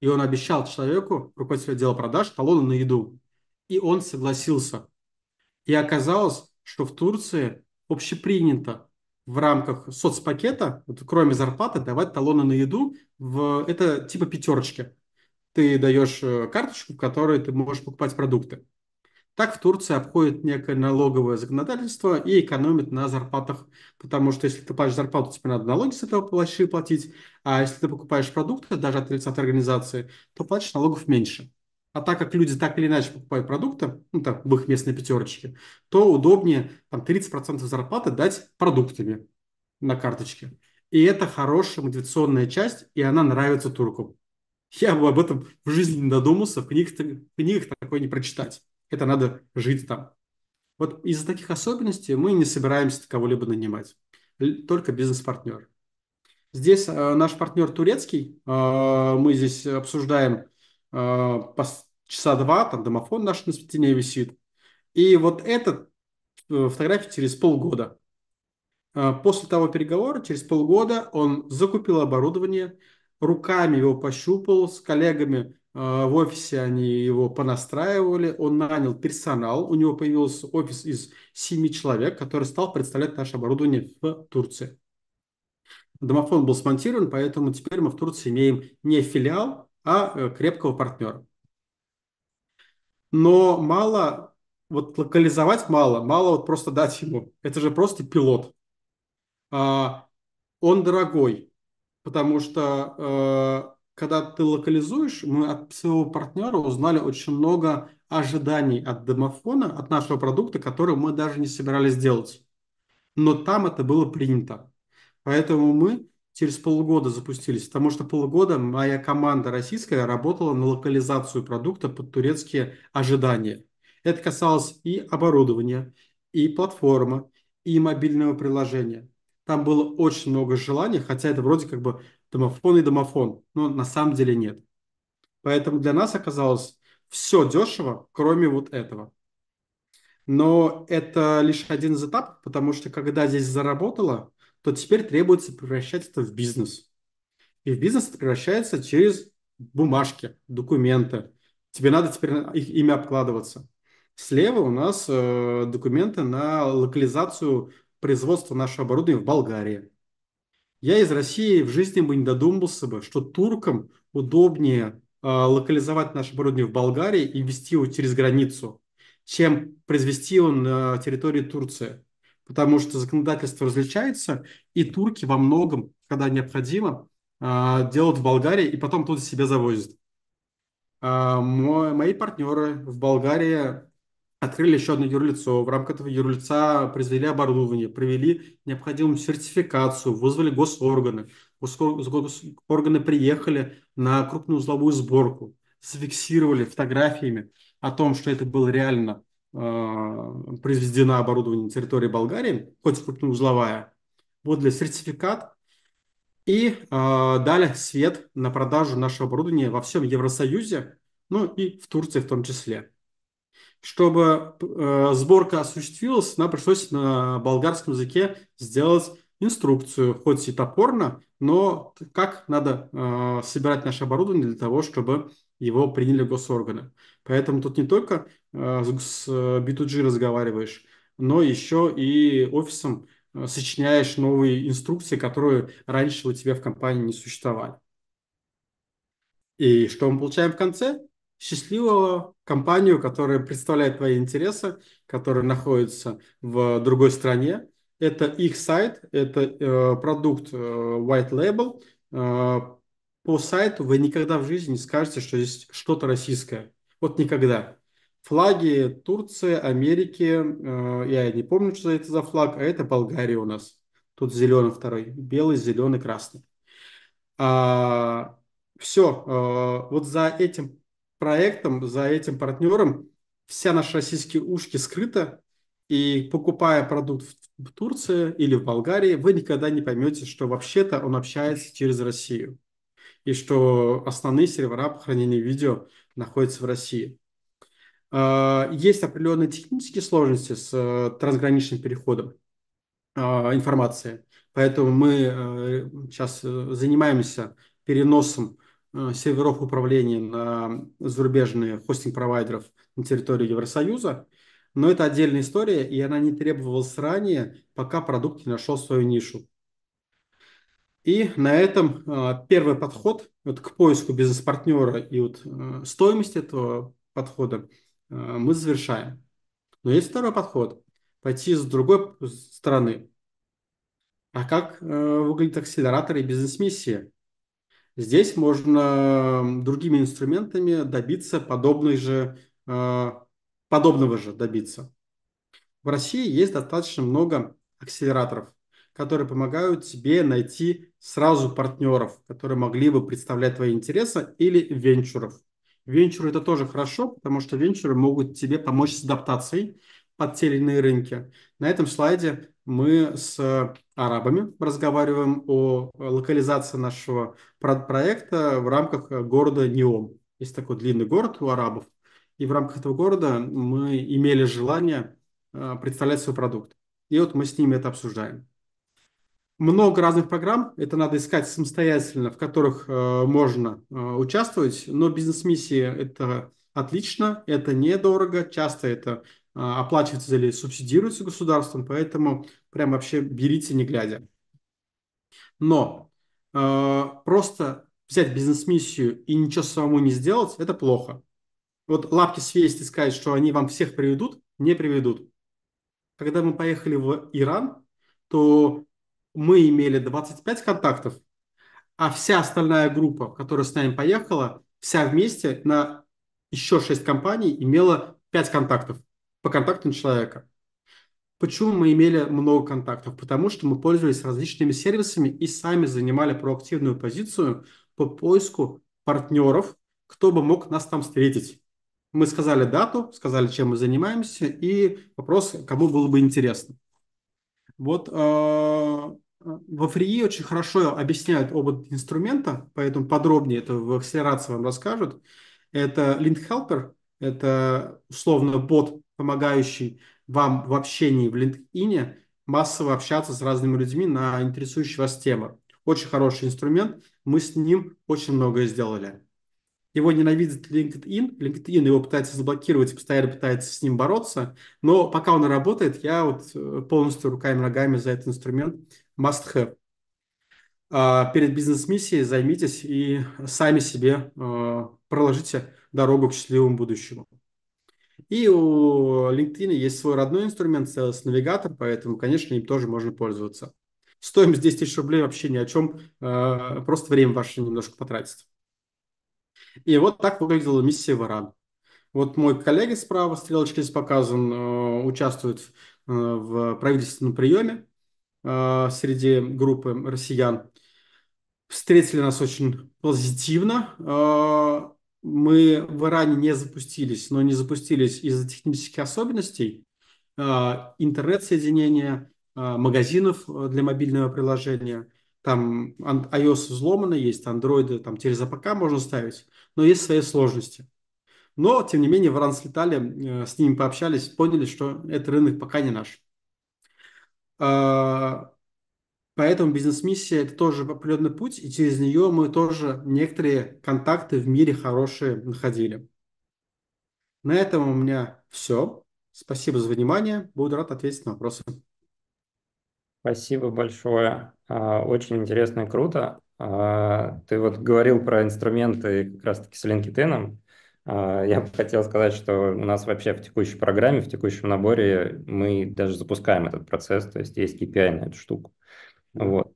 И он обещал человеку, руководителю отдела продаж, талоны на еду. И он согласился. И оказалось, что в Турции общепринято в рамках соцпакета, вот, кроме зарплаты, давать талоны на еду. В, это типа пятерочки. Ты даешь э, карточку, в которой ты можешь покупать продукты. Так в Турции обходит некое налоговое законодательство и экономит на зарплатах, потому что если ты платишь зарплату, тебе надо налоги с этого плащи платить, а если ты покупаешь продукты, даже от лица организации, то платишь налогов меньше. А так как люди так или иначе покупают продукты, ну, так в их местной пятерочке, то удобнее там, 30% зарплаты дать продуктами на карточке. И это хорошая мотивационная часть, и она нравится туркам. Я бы об этом в жизни не додумался, в книгах, в книгах такое не прочитать. Это надо жить там. Вот из-за таких особенностей мы не собираемся кого-либо нанимать, только бизнес-партнер. Здесь э, наш партнер турецкий, э, мы здесь обсуждаем а, часа два, там домофон наш на стене висит. И вот этот э, фотография через полгода. А, после того переговора, через полгода, он закупил оборудование, руками его пощупал, с коллегами а, в офисе они его понастраивали, он нанял персонал, у него появился офис из семи человек, который стал представлять наше оборудование в Турции. Домофон был смонтирован, поэтому теперь мы в Турции имеем не филиал, а э, крепкого партнера. Но мало, вот локализовать мало, мало вот просто дать ему. Это же просто пилот. А, он дорогой, потому что а, когда ты локализуешь, мы от своего партнера узнали очень много ожиданий от домофона, от нашего продукта, который мы даже не собирались делать. Но там это было принято. Поэтому мы через полгода запустились, потому что полгода моя команда российская работала на локализацию продукта под турецкие ожидания. Это касалось и оборудования, и платформы, и мобильного приложения. Там было очень много желаний, хотя это вроде как бы домофон и домофон, но на самом деле нет. Поэтому для нас оказалось все дешево, кроме вот этого. Но это лишь один из этапов, потому что когда здесь заработало, то теперь требуется превращать это в бизнес. И в бизнес это превращается через бумажки, документы. Тебе надо теперь их, имя обкладываться. Слева у нас э, документы на локализацию производства нашего оборудования в Болгарии. Я из России в жизни бы не додумался бы, что туркам удобнее э, локализовать наше оборудование в Болгарии и вести его через границу, чем произвести его на территории Турции потому что законодательство различается, и турки во многом, когда необходимо, а, делают в Болгарии и потом тут себя завозят. А, мои партнеры в Болгарии открыли еще одно юрлицо. В рамках этого юрлица произвели оборудование, провели необходимую сертификацию, вызвали госорганы. Госорганы приехали на крупную узловую сборку, зафиксировали фотографиями о том, что это было реально – а, произведено оборудование на территории Болгарии, хоть Вот для сертификат и э, а, дали свет на продажу нашего оборудования во всем Евросоюзе, ну и в Турции в том числе. Чтобы э, сборка осуществилась, нам пришлось на болгарском языке сделать инструкцию, хоть и топорно, но как надо э, собирать наше оборудование для того, чтобы его приняли госорганы. Поэтому тут не только э, с B2G э, разговариваешь, но еще и офисом э, сочиняешь новые инструкции, которые раньше у тебя в компании не существовали. И что мы получаем в конце? Счастливого компанию, которая представляет твои интересы, которая находится в другой стране. Это их сайт, это э, продукт э, White Label, э, по сайту вы никогда в жизни не скажете, что здесь что-то российское. Вот никогда. Флаги Турции, Америки, э, я не помню, что это за флаг, а это Болгария у нас. Тут зеленый второй, белый, зеленый, красный. А, все, э, вот за этим проектом, за этим партнером вся наша российские ушки скрыта, и покупая продукт в Турции или в Болгарии, вы никогда не поймете, что вообще-то он общается через Россию и что основные сервера по хранению видео находятся в России. А, есть определенные технические сложности с э, трансграничным переходом а, информации, поэтому мы э, сейчас э, занимаемся переносом серверов управления на зарубежные хостинг-провайдеров на территорию Евросоюза, но это отдельная история, и она не требовалась ранее, пока продукт не нашел свою нишу. И на этом а, первый подход вот, к поиску бизнес-партнера и вот, э, стоимости этого подхода э, мы завершаем. Но есть второй подход – пойти с другой стороны. А как э, выглядит акселератор и бизнес-миссии? Здесь можно другими инструментами добиться подобной же, э, подобного же добиться. В России есть достаточно много акселераторов, которые помогают тебе найти сразу партнеров, которые могли бы представлять твои интересы, или венчуров. Венчуры это тоже хорошо, потому что венчуры могут тебе помочь с адаптацией под те или иные рынки. На этом слайде мы с э, арабами разговариваем о э, локализации нашего проекта в рамках э, города Неом. Есть такой длинный город у арабов. И в рамках этого города мы имели желание представлять свой продукт. И вот мы с ними это обсуждаем много разных программ, это надо искать самостоятельно, в которых э, можно э, участвовать, но бизнес-миссии это отлично, это недорого, часто это э, оплачивается или субсидируется государством, поэтому прям вообще берите не глядя. Но э, просто взять бизнес-миссию и ничего самому не сделать, это плохо. Вот лапки свести и сказать, что они вам всех приведут, не приведут. Когда мы поехали в Иран, то мы имели 25 контактов, а вся остальная группа, которая с нами поехала, вся вместе на еще 6 компаний имела 5 контактов по контактам человека. Почему мы имели много контактов? Потому что мы пользовались различными сервисами и сами занимали проактивную позицию по поиску партнеров, кто бы мог нас там встретить. Мы сказали дату, сказали, чем мы занимаемся, и вопрос, кому было бы интересно. Вот а, во фрии очень хорошо объясняют оба инструмента, поэтому подробнее это в акселерации вам расскажут. Это Lint Helper, это условно бот, помогающий вам в общении в LinkedIn массово общаться с разными людьми на интересующие вас темы. Очень хороший инструмент, мы с ним очень многое сделали его ненавидит LinkedIn, LinkedIn его пытается заблокировать, постоянно пытается с ним бороться, но пока он работает, я вот э, полностью руками и ногами за этот инструмент must have. А, перед бизнес-миссией займитесь и сами себе э, проложите дорогу к счастливому будущему. И у LinkedIn есть свой родной инструмент Sales Navigator, поэтому, конечно, им тоже можно пользоваться. Стоимость 10 тысяч рублей вообще ни о чем, э, просто время ваше немножко потратить. И вот так выглядела миссия Варан. Вот мой коллега справа, стрелочка здесь показан, э, участвует э, в правительственном приеме э, среди группы россиян. Встретили нас очень позитивно. Мы в Иране не запустились, но не запустились из-за технических особенностей интернет-соединения, магазинов для мобильного приложения – там iOS взломано, есть Android, там через АПК можно ставить, но есть свои сложности. Но, тем не менее, в РАН слетали, э, с ними пообщались, поняли, что этот рынок пока не наш. А, поэтому бизнес-миссия – это тоже определенный путь, и через нее мы тоже некоторые контакты в мире хорошие находили. На этом у меня все. Спасибо за внимание. Буду рад ответить на вопросы. Спасибо большое. А, очень интересно и круто. А, ты вот говорил про инструменты как раз-таки с LinkedIn. А, я бы хотел сказать, что у нас вообще в текущей программе, в текущем наборе мы даже запускаем этот процесс, то есть есть KPI на эту штуку. Вот.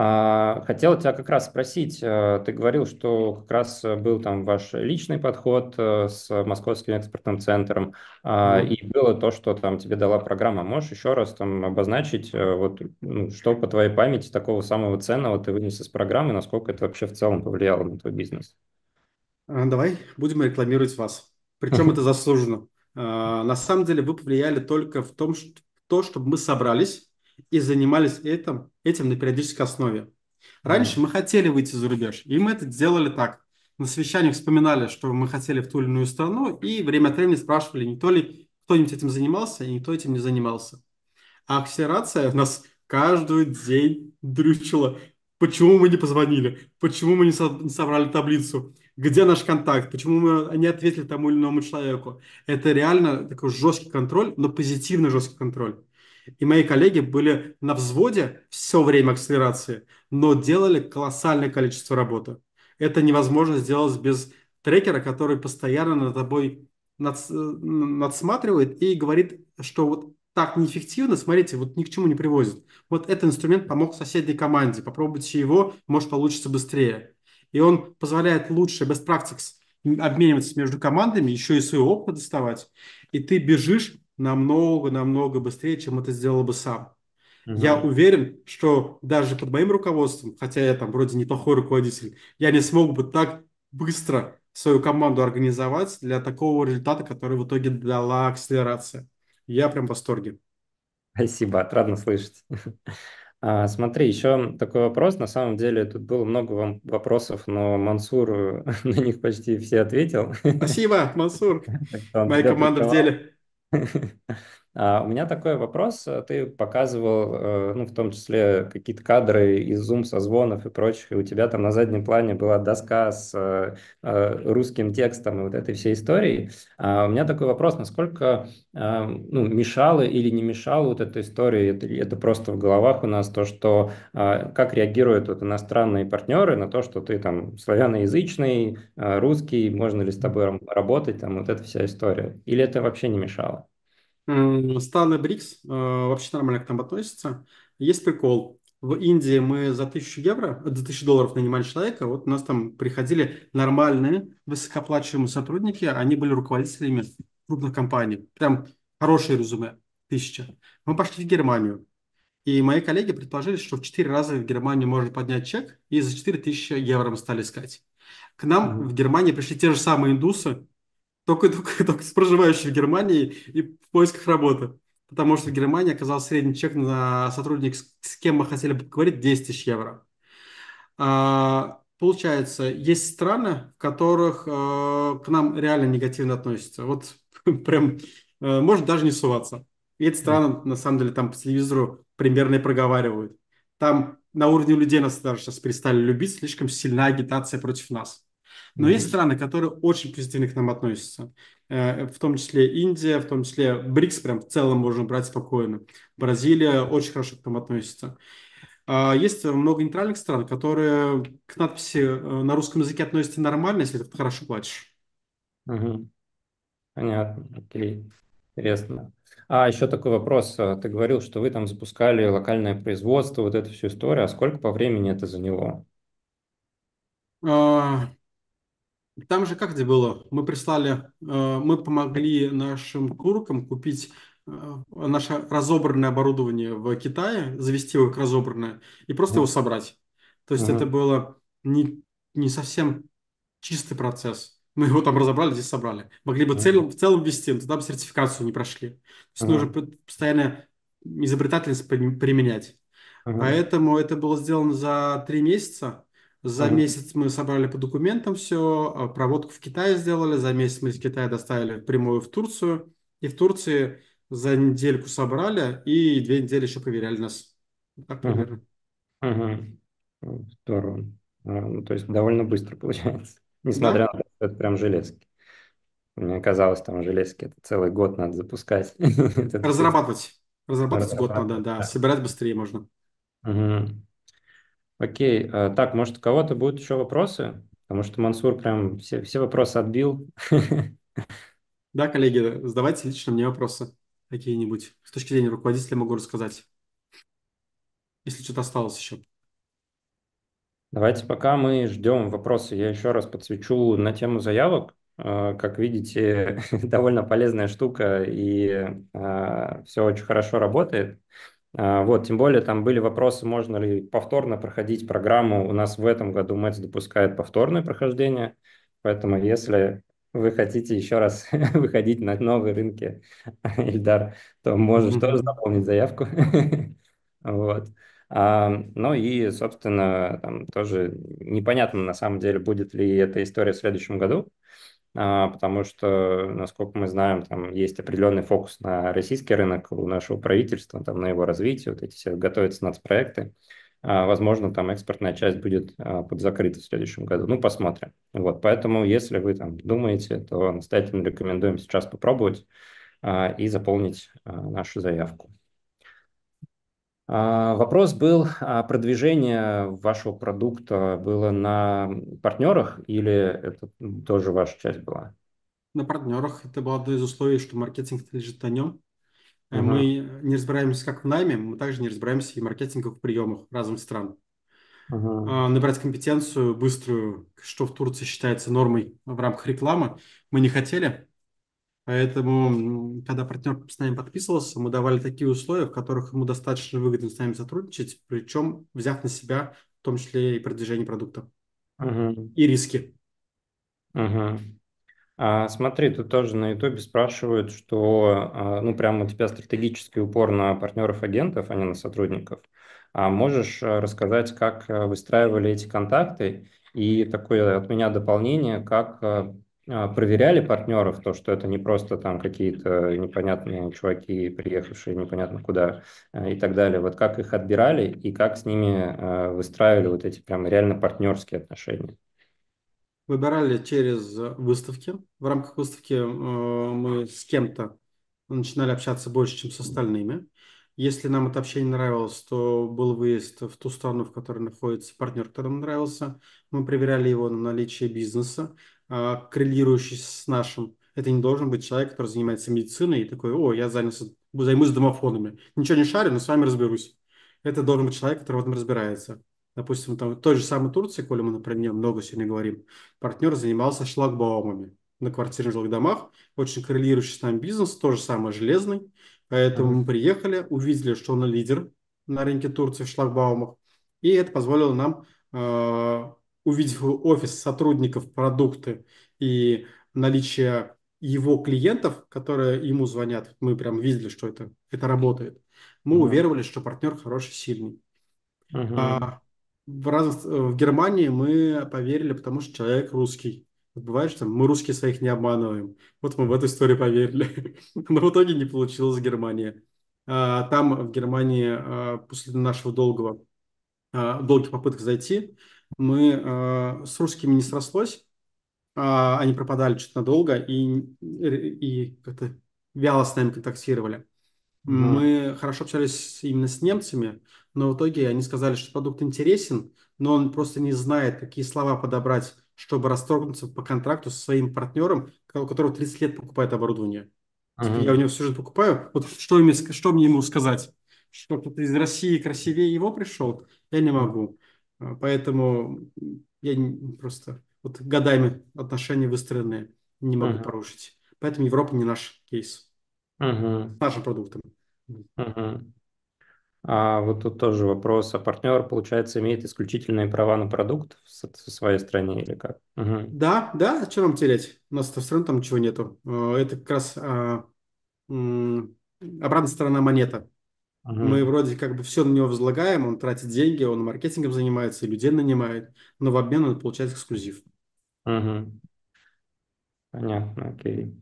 А, хотел тебя как раз спросить, э, ты говорил, что как раз э, был там ваш личный подход э, с Московским экспортным центром, mm-hmm. и было то, что там тебе дала программа. Можешь еще раз там обозначить, вот, ну, что по твоей памяти такого самого ценного ты вынес из программы, насколько это вообще в целом повлияло на твой бизнес? А, давай будем рекламировать вас. Причем это заслуженно. На самом деле вы повлияли только в том, что, чтобы мы собрались и занимались этим, этим на периодической основе. Раньше мы хотели выйти за рубеж, и мы это делали так. На совещаниях вспоминали, что мы хотели в ту или иную страну, и время от времени спрашивали, не то ли кто-нибудь этим занимался, и никто этим не занимался. А акселерация нас каждый день дрючила. Почему мы не позвонили? Почему мы не собрали таблицу? Где наш контакт? Почему мы не ответили тому или иному человеку? Это реально такой жесткий контроль, но позитивный жесткий контроль. И мои коллеги были на взводе все время акселерации, но делали колоссальное количество работы. Это невозможно сделать без трекера, который постоянно над тобой надс- э, надсматривает и говорит, что вот так неэффективно, смотрите, вот ни к чему не привозит. Вот этот инструмент помог соседней команде, попробуйте его, может получится быстрее. И он позволяет лучше без practices обмениваться между командами, еще и свой опыт доставать. И ты бежишь намного-намного быстрее, чем это сделал бы сам. Угу. Я уверен, что даже под моим руководством, хотя я там вроде неплохой руководитель, я не смог бы так быстро свою команду организовать для такого результата, который в итоге дала акселерация. Я прям в восторге. Спасибо, отрадно слышать. А, смотри, еще такой вопрос. На самом деле тут было много вам вопросов, но Мансур э, на них почти все ответил. Спасибо, Мансур. Моя команда в деле. 哼 哼 А, у меня такой вопрос. Ты показывал, э, ну, в том числе, какие-то кадры из Zoom созвонов и прочих, и у тебя там на заднем плане была доска с э, э, русским текстом и вот этой всей историей. А, у меня такой вопрос, насколько а, ну, мешало или не мешало вот эта история, это, это просто в головах у нас то, что как реагируют вот иностранные партнеры на то, что ты там славяноязычный, русский, можно ли с тобой работать, там вот эта вся история. Или это вообще не мешало? Страны БРИКС э, вообще нормально к нам относятся. Есть прикол. В Индии мы за тысячу евро, э, за тысячу долларов нанимали человека. Вот у нас там приходили нормальные, высокоплачиваемые сотрудники. Они были руководителями крупных компаний. Прям хорошие резюме. Тысяча. Мы пошли в Германию. И мои коллеги предположили, что в 4 раза в Германии можно поднять чек, и за 4 тысячи евро мы стали искать. К нам mm-hmm. в Германии пришли те же самые индусы, только, только, только с проживающих в Германии и в поисках работы. Потому что в Германии оказался средний чек на сотрудник, с кем мы хотели бы поговорить, 10 тысяч евро. А, получается, есть страны, в которых а, к нам реально негативно относятся. Вот прям, а, может даже не суваться. И эти страны, на самом деле, там по телевизору примерно и проговаривают. Там на уровне людей нас даже сейчас перестали любить, слишком сильная агитация против нас. Но есть страны, которые очень позитивно к нам относятся. Э, в том числе Индия, в том числе БРИКС прям в целом можно брать спокойно. Бразилия очень хорошо к нам относится. А, есть много нейтральных стран, которые к надписи э, на русском языке относятся нормально, если ты хорошо платишь. Угу. Понятно, окей. Интересно. А еще такой вопрос. Э, ты говорил, что вы там запускали локальное производство, вот эту всю историю. А сколько по времени это заняло? А, там же как это было? Мы прислали, э, мы помогли нашим туркам купить э, наше разобранное оборудование в Китае, завести его как разобранное, и просто mm. его собрать. То есть mm-hmm. это было не, не совсем чистый процесс. Мы его там разобрали, здесь собрали. Могли бы mm-hmm. целом, в целом вести, но туда бы сертификацию не прошли. То есть mm-hmm. нужно постоянно изобретательность применять. Mm-hmm. Поэтому это было сделано за три месяца. За mm-hmm. месяц мы собрали по документам все, а, проводку в Китае сделали, за месяц мы из Китая доставили прямую в Турцию, и в Турции за недельку собрали, и две недели еще проверяли нас. Так примерно. Mm-hmm. mm Здорово. А, ну, то есть довольно быстро получается, несмотря да? на то, что это прям железки. Мне казалось, там железки это целый год надо запускать. Разрабатывать. Разрабатывать год надо, да. Собирать быстрее можно. Окей, а, так, может, у кого-то будут еще вопросы? Потому что Мансур прям все, все вопросы отбил. Да, коллеги, задавайте лично мне вопросы какие-нибудь. С точки зрения руководителя могу рассказать, если что-то осталось еще. Давайте пока мы ждем вопросы, я еще раз подсвечу на тему заявок. А, как видите, довольно полезная штука, и а, все очень хорошо работает. А, вот, тем более там были вопросы, можно ли повторно проходить программу. У нас в этом году МЭЦ допускает повторное прохождение, поэтому если вы хотите еще раз выходить на новые рынки, Ильдар, то можешь mm-hmm. тоже заполнить заявку. вот. А, ну и, собственно, там тоже непонятно на самом деле, будет ли эта история в следующем году. А, потому что, насколько мы знаем, там есть определенный фокус на российский рынок у нашего правительства, там, на его развитие, вот эти все готовятся нацпроекты. А, возможно, там экспортная часть будет а, подзакрыта в следующем году. Ну, посмотрим. Вот, поэтому, если вы там думаете, то настоятельно рекомендуем сейчас попробовать и заполнить нашу заявку. А, вопрос был о а продвижении вашего продукта было на партнерах или это тоже ваша часть была? На партнерах это было одно из условий, что маркетинг лежит на нем. Угу. Мы не разбираемся как в найме, мы также не разбираемся и в маркетинговых приемах разных стран. Угу. Набрать компетенцию быструю, что в Турции считается нормой в рамках рекламы, мы не хотели. Поэтому, когда партнер с нами подписывался, мы давали такие условия, в которых ему достаточно выгодно с нами сотрудничать, причем взяв на себя в том числе и продвижение продукта угу. и риски. Угу. А, смотри, тут тоже на Ютубе спрашивают, что а, ну прямо у тебя стратегический упор на партнеров-агентов, а не на сотрудников. А можешь а, рассказать, как а, выстраивали эти контакты? И такое от меня дополнение, как а, проверяли партнеров, то, что это не просто там какие-то непонятные чуваки, приехавшие непонятно куда э, и так далее. Вот как их отбирали и как с ними э, выстраивали вот эти прям реально партнерские отношения? Выбирали через выставки. В рамках выставки э, мы с кем-то начинали общаться больше, чем с остальными. Если нам это общение нравилось, то был выезд в ту страну, в которой находится партнер, который нам нравился. Мы проверяли его на наличие бизнеса, а, коррелирующий с нашим. Это не должен быть человек, который занимается медициной и такой, о, я занялся, займусь домофонами. Ничего не шарю, но с вами разберусь. Это должен быть человек, который в этом разбирается. Допустим, там, в той же самой Турции, коли мы, например, много сегодня говорим, партнер занимался шлагбаумами на квартирных жилых домах, очень коррелирующий с нами бизнес, то же самое железный. Поэтому мы приехали, увидели, что он лидер на рынке Турции в шлагбаумах, и это позволило нам а, увидев офис сотрудников, продукты и наличие его клиентов, которые ему звонят, мы прям видели, что это, это работает. Мы uh-huh. уверовали, что партнер хороший, сильный. Uh-huh. А, в, раз, э, в Германии мы поверили, потому что человек русский. Бывает, что мы русские своих не обманываем. Вот мы в эту историю поверили. Но в итоге не получилось в Германии. А, там, в Германии, а, после нашего долгого, а, долгих попыток зайти, мы э, с русскими не срослось, а, они пропадали чуть надолго и, и как-то вяло с нами контактировали. Mm. Мы хорошо общались именно с немцами, но в итоге они сказали, что продукт интересен, но он просто не знает, какие слова подобрать, чтобы расторгнуться по контракту со своим партнером, у которого 30 лет покупает оборудование. Uh-huh. Я у него всю жизнь покупаю. Вот что, мне, что мне ему сказать? Что кто-то из России красивее его пришел? Я не могу. А, поэтому я просто вот годами отношения выстроены, не могу uh-huh. порушить. Поэтому Европа не наш кейс. Uh-huh. С нашим продуктом. Uh-huh. А вот тут тоже вопрос. А партнер, получается, имеет исключительные права на продукт в своей стране или как? Угу. Да, да, что нам терять? У нас в стране там ничего нету. А, это как раз а, м, обратная сторона монета. Мы вроде как бы все на него возлагаем, он тратит деньги, он маркетингом занимается, людей нанимает, но в обмен он получает эксклюзив. Угу. Понятно, окей.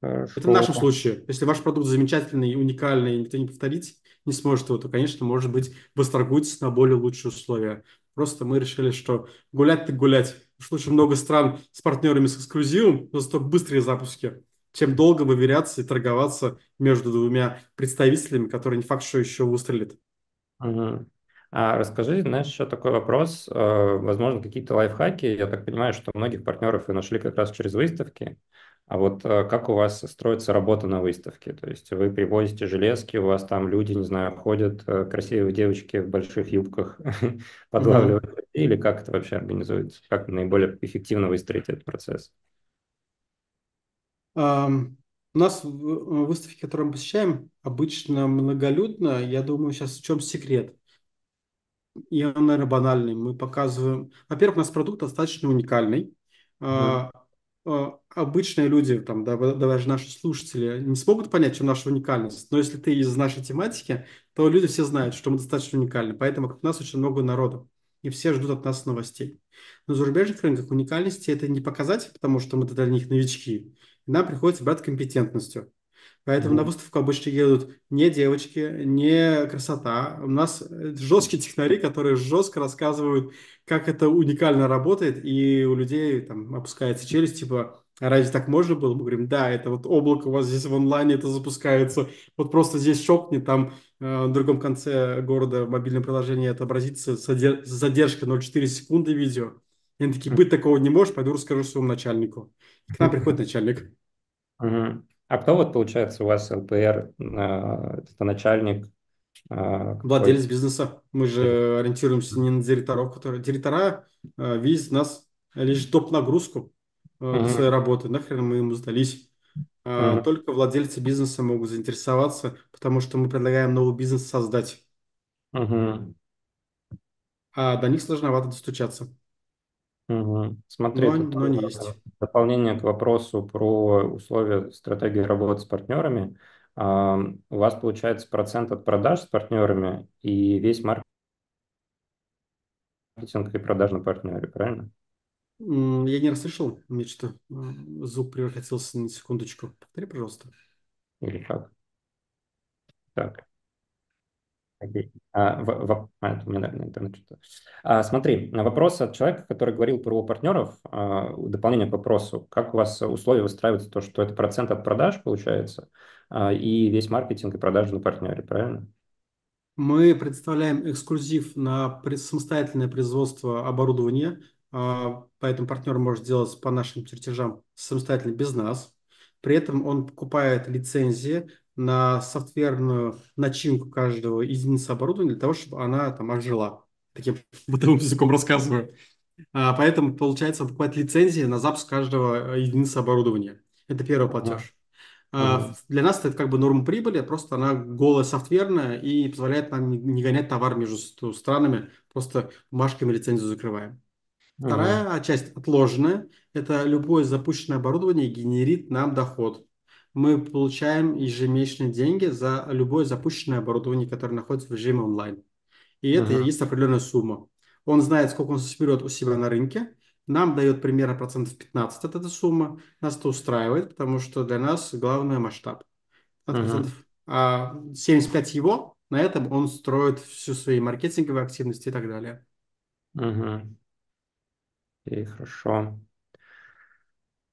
Хорошо. Это в нашем случае. Если ваш продукт замечательный, уникальный, никто не повторить не сможет его, то, конечно, может быть, вы на более лучшие условия. Просто мы решили, что гулять так гулять. Уж лучше много стран с партнерами с эксклюзивом, но зато быстрые запуски чем долго выверяться и торговаться между двумя представителями, которые не факт, что еще выстрелит. Угу. А расскажи, знаешь, еще такой вопрос, э, возможно, какие-то лайфхаки. Я так понимаю, что многих партнеров вы нашли как раз через выставки. А вот э, как у вас строится работа на выставке? То есть вы привозите железки, у вас там люди, не знаю, ходят, э, красивые девочки в больших юбках подлавливают? Или как это вообще организуется? Как наиболее эффективно выстроить этот процесс? У нас э, выставки, которые мы посещаем, обычно многолюдно. Я думаю, сейчас в чем секрет? И он, наверное, банальный. Мы показываем... Во-первых, у нас продукт достаточно уникальный. Mm-hmm. обычные люди, там, даже наши слушатели, не смогут понять, чем наша уникальность. Но если ты из нашей тематики, то люди все знают, что мы достаточно уникальны. Поэтому у нас очень много народу. И все ждут от нас новостей. На зарубежных рынках уникальности это не показатель, потому что мы для них новички нам приходится брать компетентностью. Поэтому mm-hmm. на выставку обычно едут не девочки, не красота. У нас э, жесткие технари, которые жестко рассказывают, как это уникально работает, и у людей там опускается челюсть, типа, а разве так можно было? Мы говорим, да, это вот облако у вас здесь в онлайне, это запускается, вот просто здесь щелкнет, там э, в другом конце города мобильное приложение отобразится с задержкой 0,4 секунды видео. И они такие, быть такого не может, пойду расскажу своему начальнику. К нам приходит начальник. А кто вот, получается, у вас ЛПР? А, это начальник? А, Владелец бизнеса. Мы же ориентируемся не на директоров, которые... Директора а, видят нас лишь доп. нагрузку угу. своей работы. Нахрен мы ему сдались? mm Только владельцы бизнеса могут заинтересоваться, потому что мы предлагаем новый бизнес создать. mm А до них сложновато достучаться. Угу. Смотри, но, тут но не есть. дополнение к вопросу про условия стратегии работы с партнерами. Uh, у вас получается процент от продаж с партнерами и весь маркетинг и продаж на партнере, правильно? я не расслышал, мне а, звук превратился на секундочку. Повтори, пожалуйста. Или как? Так. А, а, а, смотри, на вопрос от человека, который говорил про партнеров, дополнение к вопросу, как у вас условия выстраиваются, то, что это процент от продаж получается, и весь маркетинг и продажи на партнере, правильно? Мы представляем эксклюзив на самостоятельное производство оборудования, поэтому партнер может делать по нашим чертежам самостоятельно без нас. При этом он покупает лицензии на софтверную начинку каждого единицы оборудования для того, чтобы она там ожила. Таким бытовым языком рассказываю. А, поэтому, получается, он покупает лицензии на запуск каждого э, единицы оборудования. Это первый платеж. А, а, для нас это как бы норма прибыли, просто она голая софтверная и позволяет нам не гонять товар между странами, просто бумажками лицензию закрываем. Вторая ага. часть отложенная – это любое запущенное оборудование генерит нам доход. Мы получаем ежемесячные деньги за любое запущенное оборудование, которое находится в режиме онлайн. И это uh-huh. есть определенная сумма. Он знает, сколько он соберет у себя на рынке. Нам дает примерно процентов 15 от этой суммы. Нас это устраивает, потому что для нас главное масштаб. Uh-huh. А 75 его, на этом он строит всю свои маркетинговые активности и так далее. Угу. Uh-huh. И хорошо.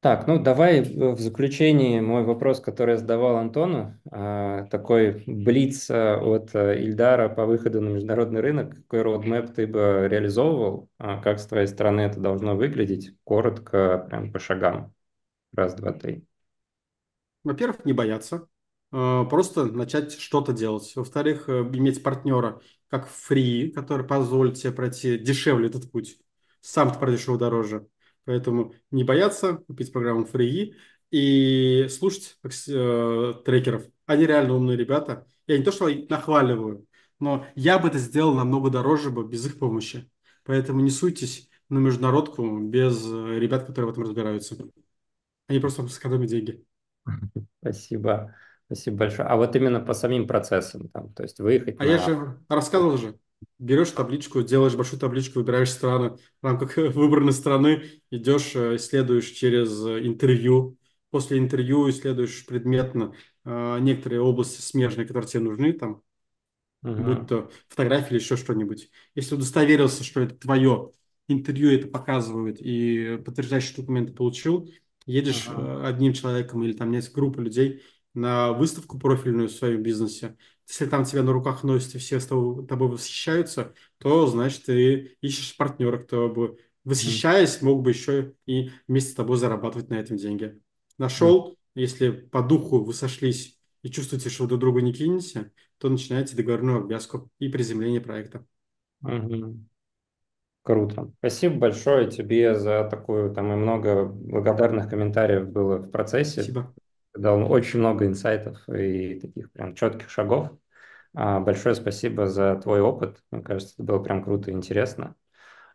Так, ну давай в заключении мой вопрос, который я задавал Антону, а, такой блиц а, от а, Ильдара по выходу на международный рынок. Какой roadmap ты бы реализовывал? Как с твоей стороны это должно выглядеть? Коротко, прям по шагам. Раз, два, три. Во-первых, не бояться. Просто начать что-то делать. Во-вторых, э, иметь партнера, как Free, который позволит тебе пройти дешевле этот путь. Сам ты пройдешь его дороже. Поэтому не бояться купить программу Free и слушать э, трекеров. Они реально умные ребята. Я не то, что нахваливаю, но я бы это сделал намного дороже бы без их помощи. Поэтому не суйтесь на международку без э, ребят, которые в этом разбираются. Они просто сэкономят деньги. Спасибо. Спасибо большое. А вот именно по самим процессам, там, то есть выехать. А на... я же рассказывал же, берешь табличку, делаешь большую табличку, выбираешь страны. В рамках выбранной страны идешь, э, исследуешь через э, интервью. После интервью исследуешь предметно э, некоторые области смежные, которые тебе нужны, там, uh-huh. будь то фотографии или еще что-нибудь. Если удостоверился, что это твое, интервью это показывают и подтверждающие документы получил, едешь uh-huh. одним человеком или там есть группа людей – на выставку профильную в своем бизнесе. Если там тебя на руках носят и все с тобой, восхищаются, то, значит, ты ищешь партнера, кто бы, восхищаясь, мог бы еще и вместе с тобой зарабатывать на этом деньги. Нашел, если по духу вы сошлись и чувствуете, что вы друг друга не кинете, то начинаете договорную обвязку и приземление проекта. Угу. Круто. Спасибо большое тебе за такую, там и много благодарных комментариев было в процессе. Спасибо когда очень много инсайтов и таких прям четких шагов. А, большое спасибо за твой опыт. Мне кажется, это было прям круто и интересно.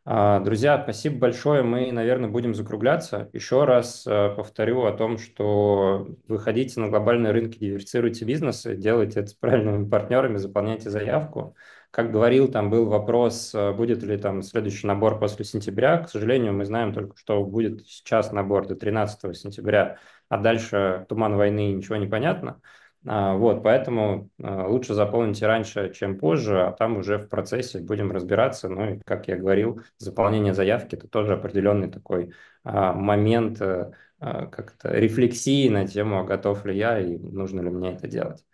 А, друзья, спасибо большое. Мы, наверное, будем закругляться. Еще раз э, повторю о том, что выходите на глобальные рынки, диверсируйте бизнесы, делайте это с правильными партнерами, заполняйте заявку. Как говорил, там был вопрос, э, будет ли там следующий набор после сентября. К сожалению, мы знаем только, что будет сейчас набор до 13 сентября, а дальше туман войны ничего не понятно. А, вот, поэтому э, лучше заполните раньше, чем позже, а там уже в процессе будем разбираться. Ну и, как я говорил, заполнение заявки – это тоже определенный такой а, момент э, как-то рефлексии на тему, готов ли я и нужно ли мне это делать.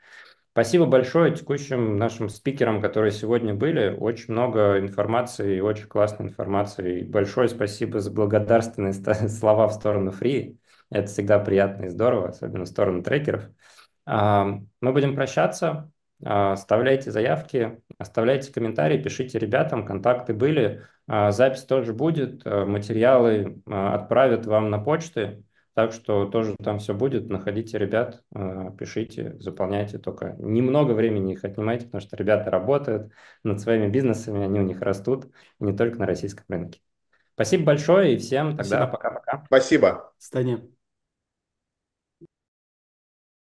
Спасибо большое текущим нашим спикерам, которые сегодня были. Очень много информации, очень классной информации. Большое спасибо за благодарственные слова в сторону Фри. Это всегда приятно и здорово, особенно в сторону трекеров. А, мы будем прощаться. А, оставляйте заявки, оставляйте комментарии, пишите ребятам, контакты были. А, запись тоже будет, э, материалы э, отправят вам на почты. Так что тоже там все будет. Находите ребят, а, пишите, заполняйте только. Немного времени их отнимайте, потому что ребята работают над своими бизнесами, они у них растут, не только на российском рынке. Спасибо большое и всем тогда пока-пока. Спасибо. Станя.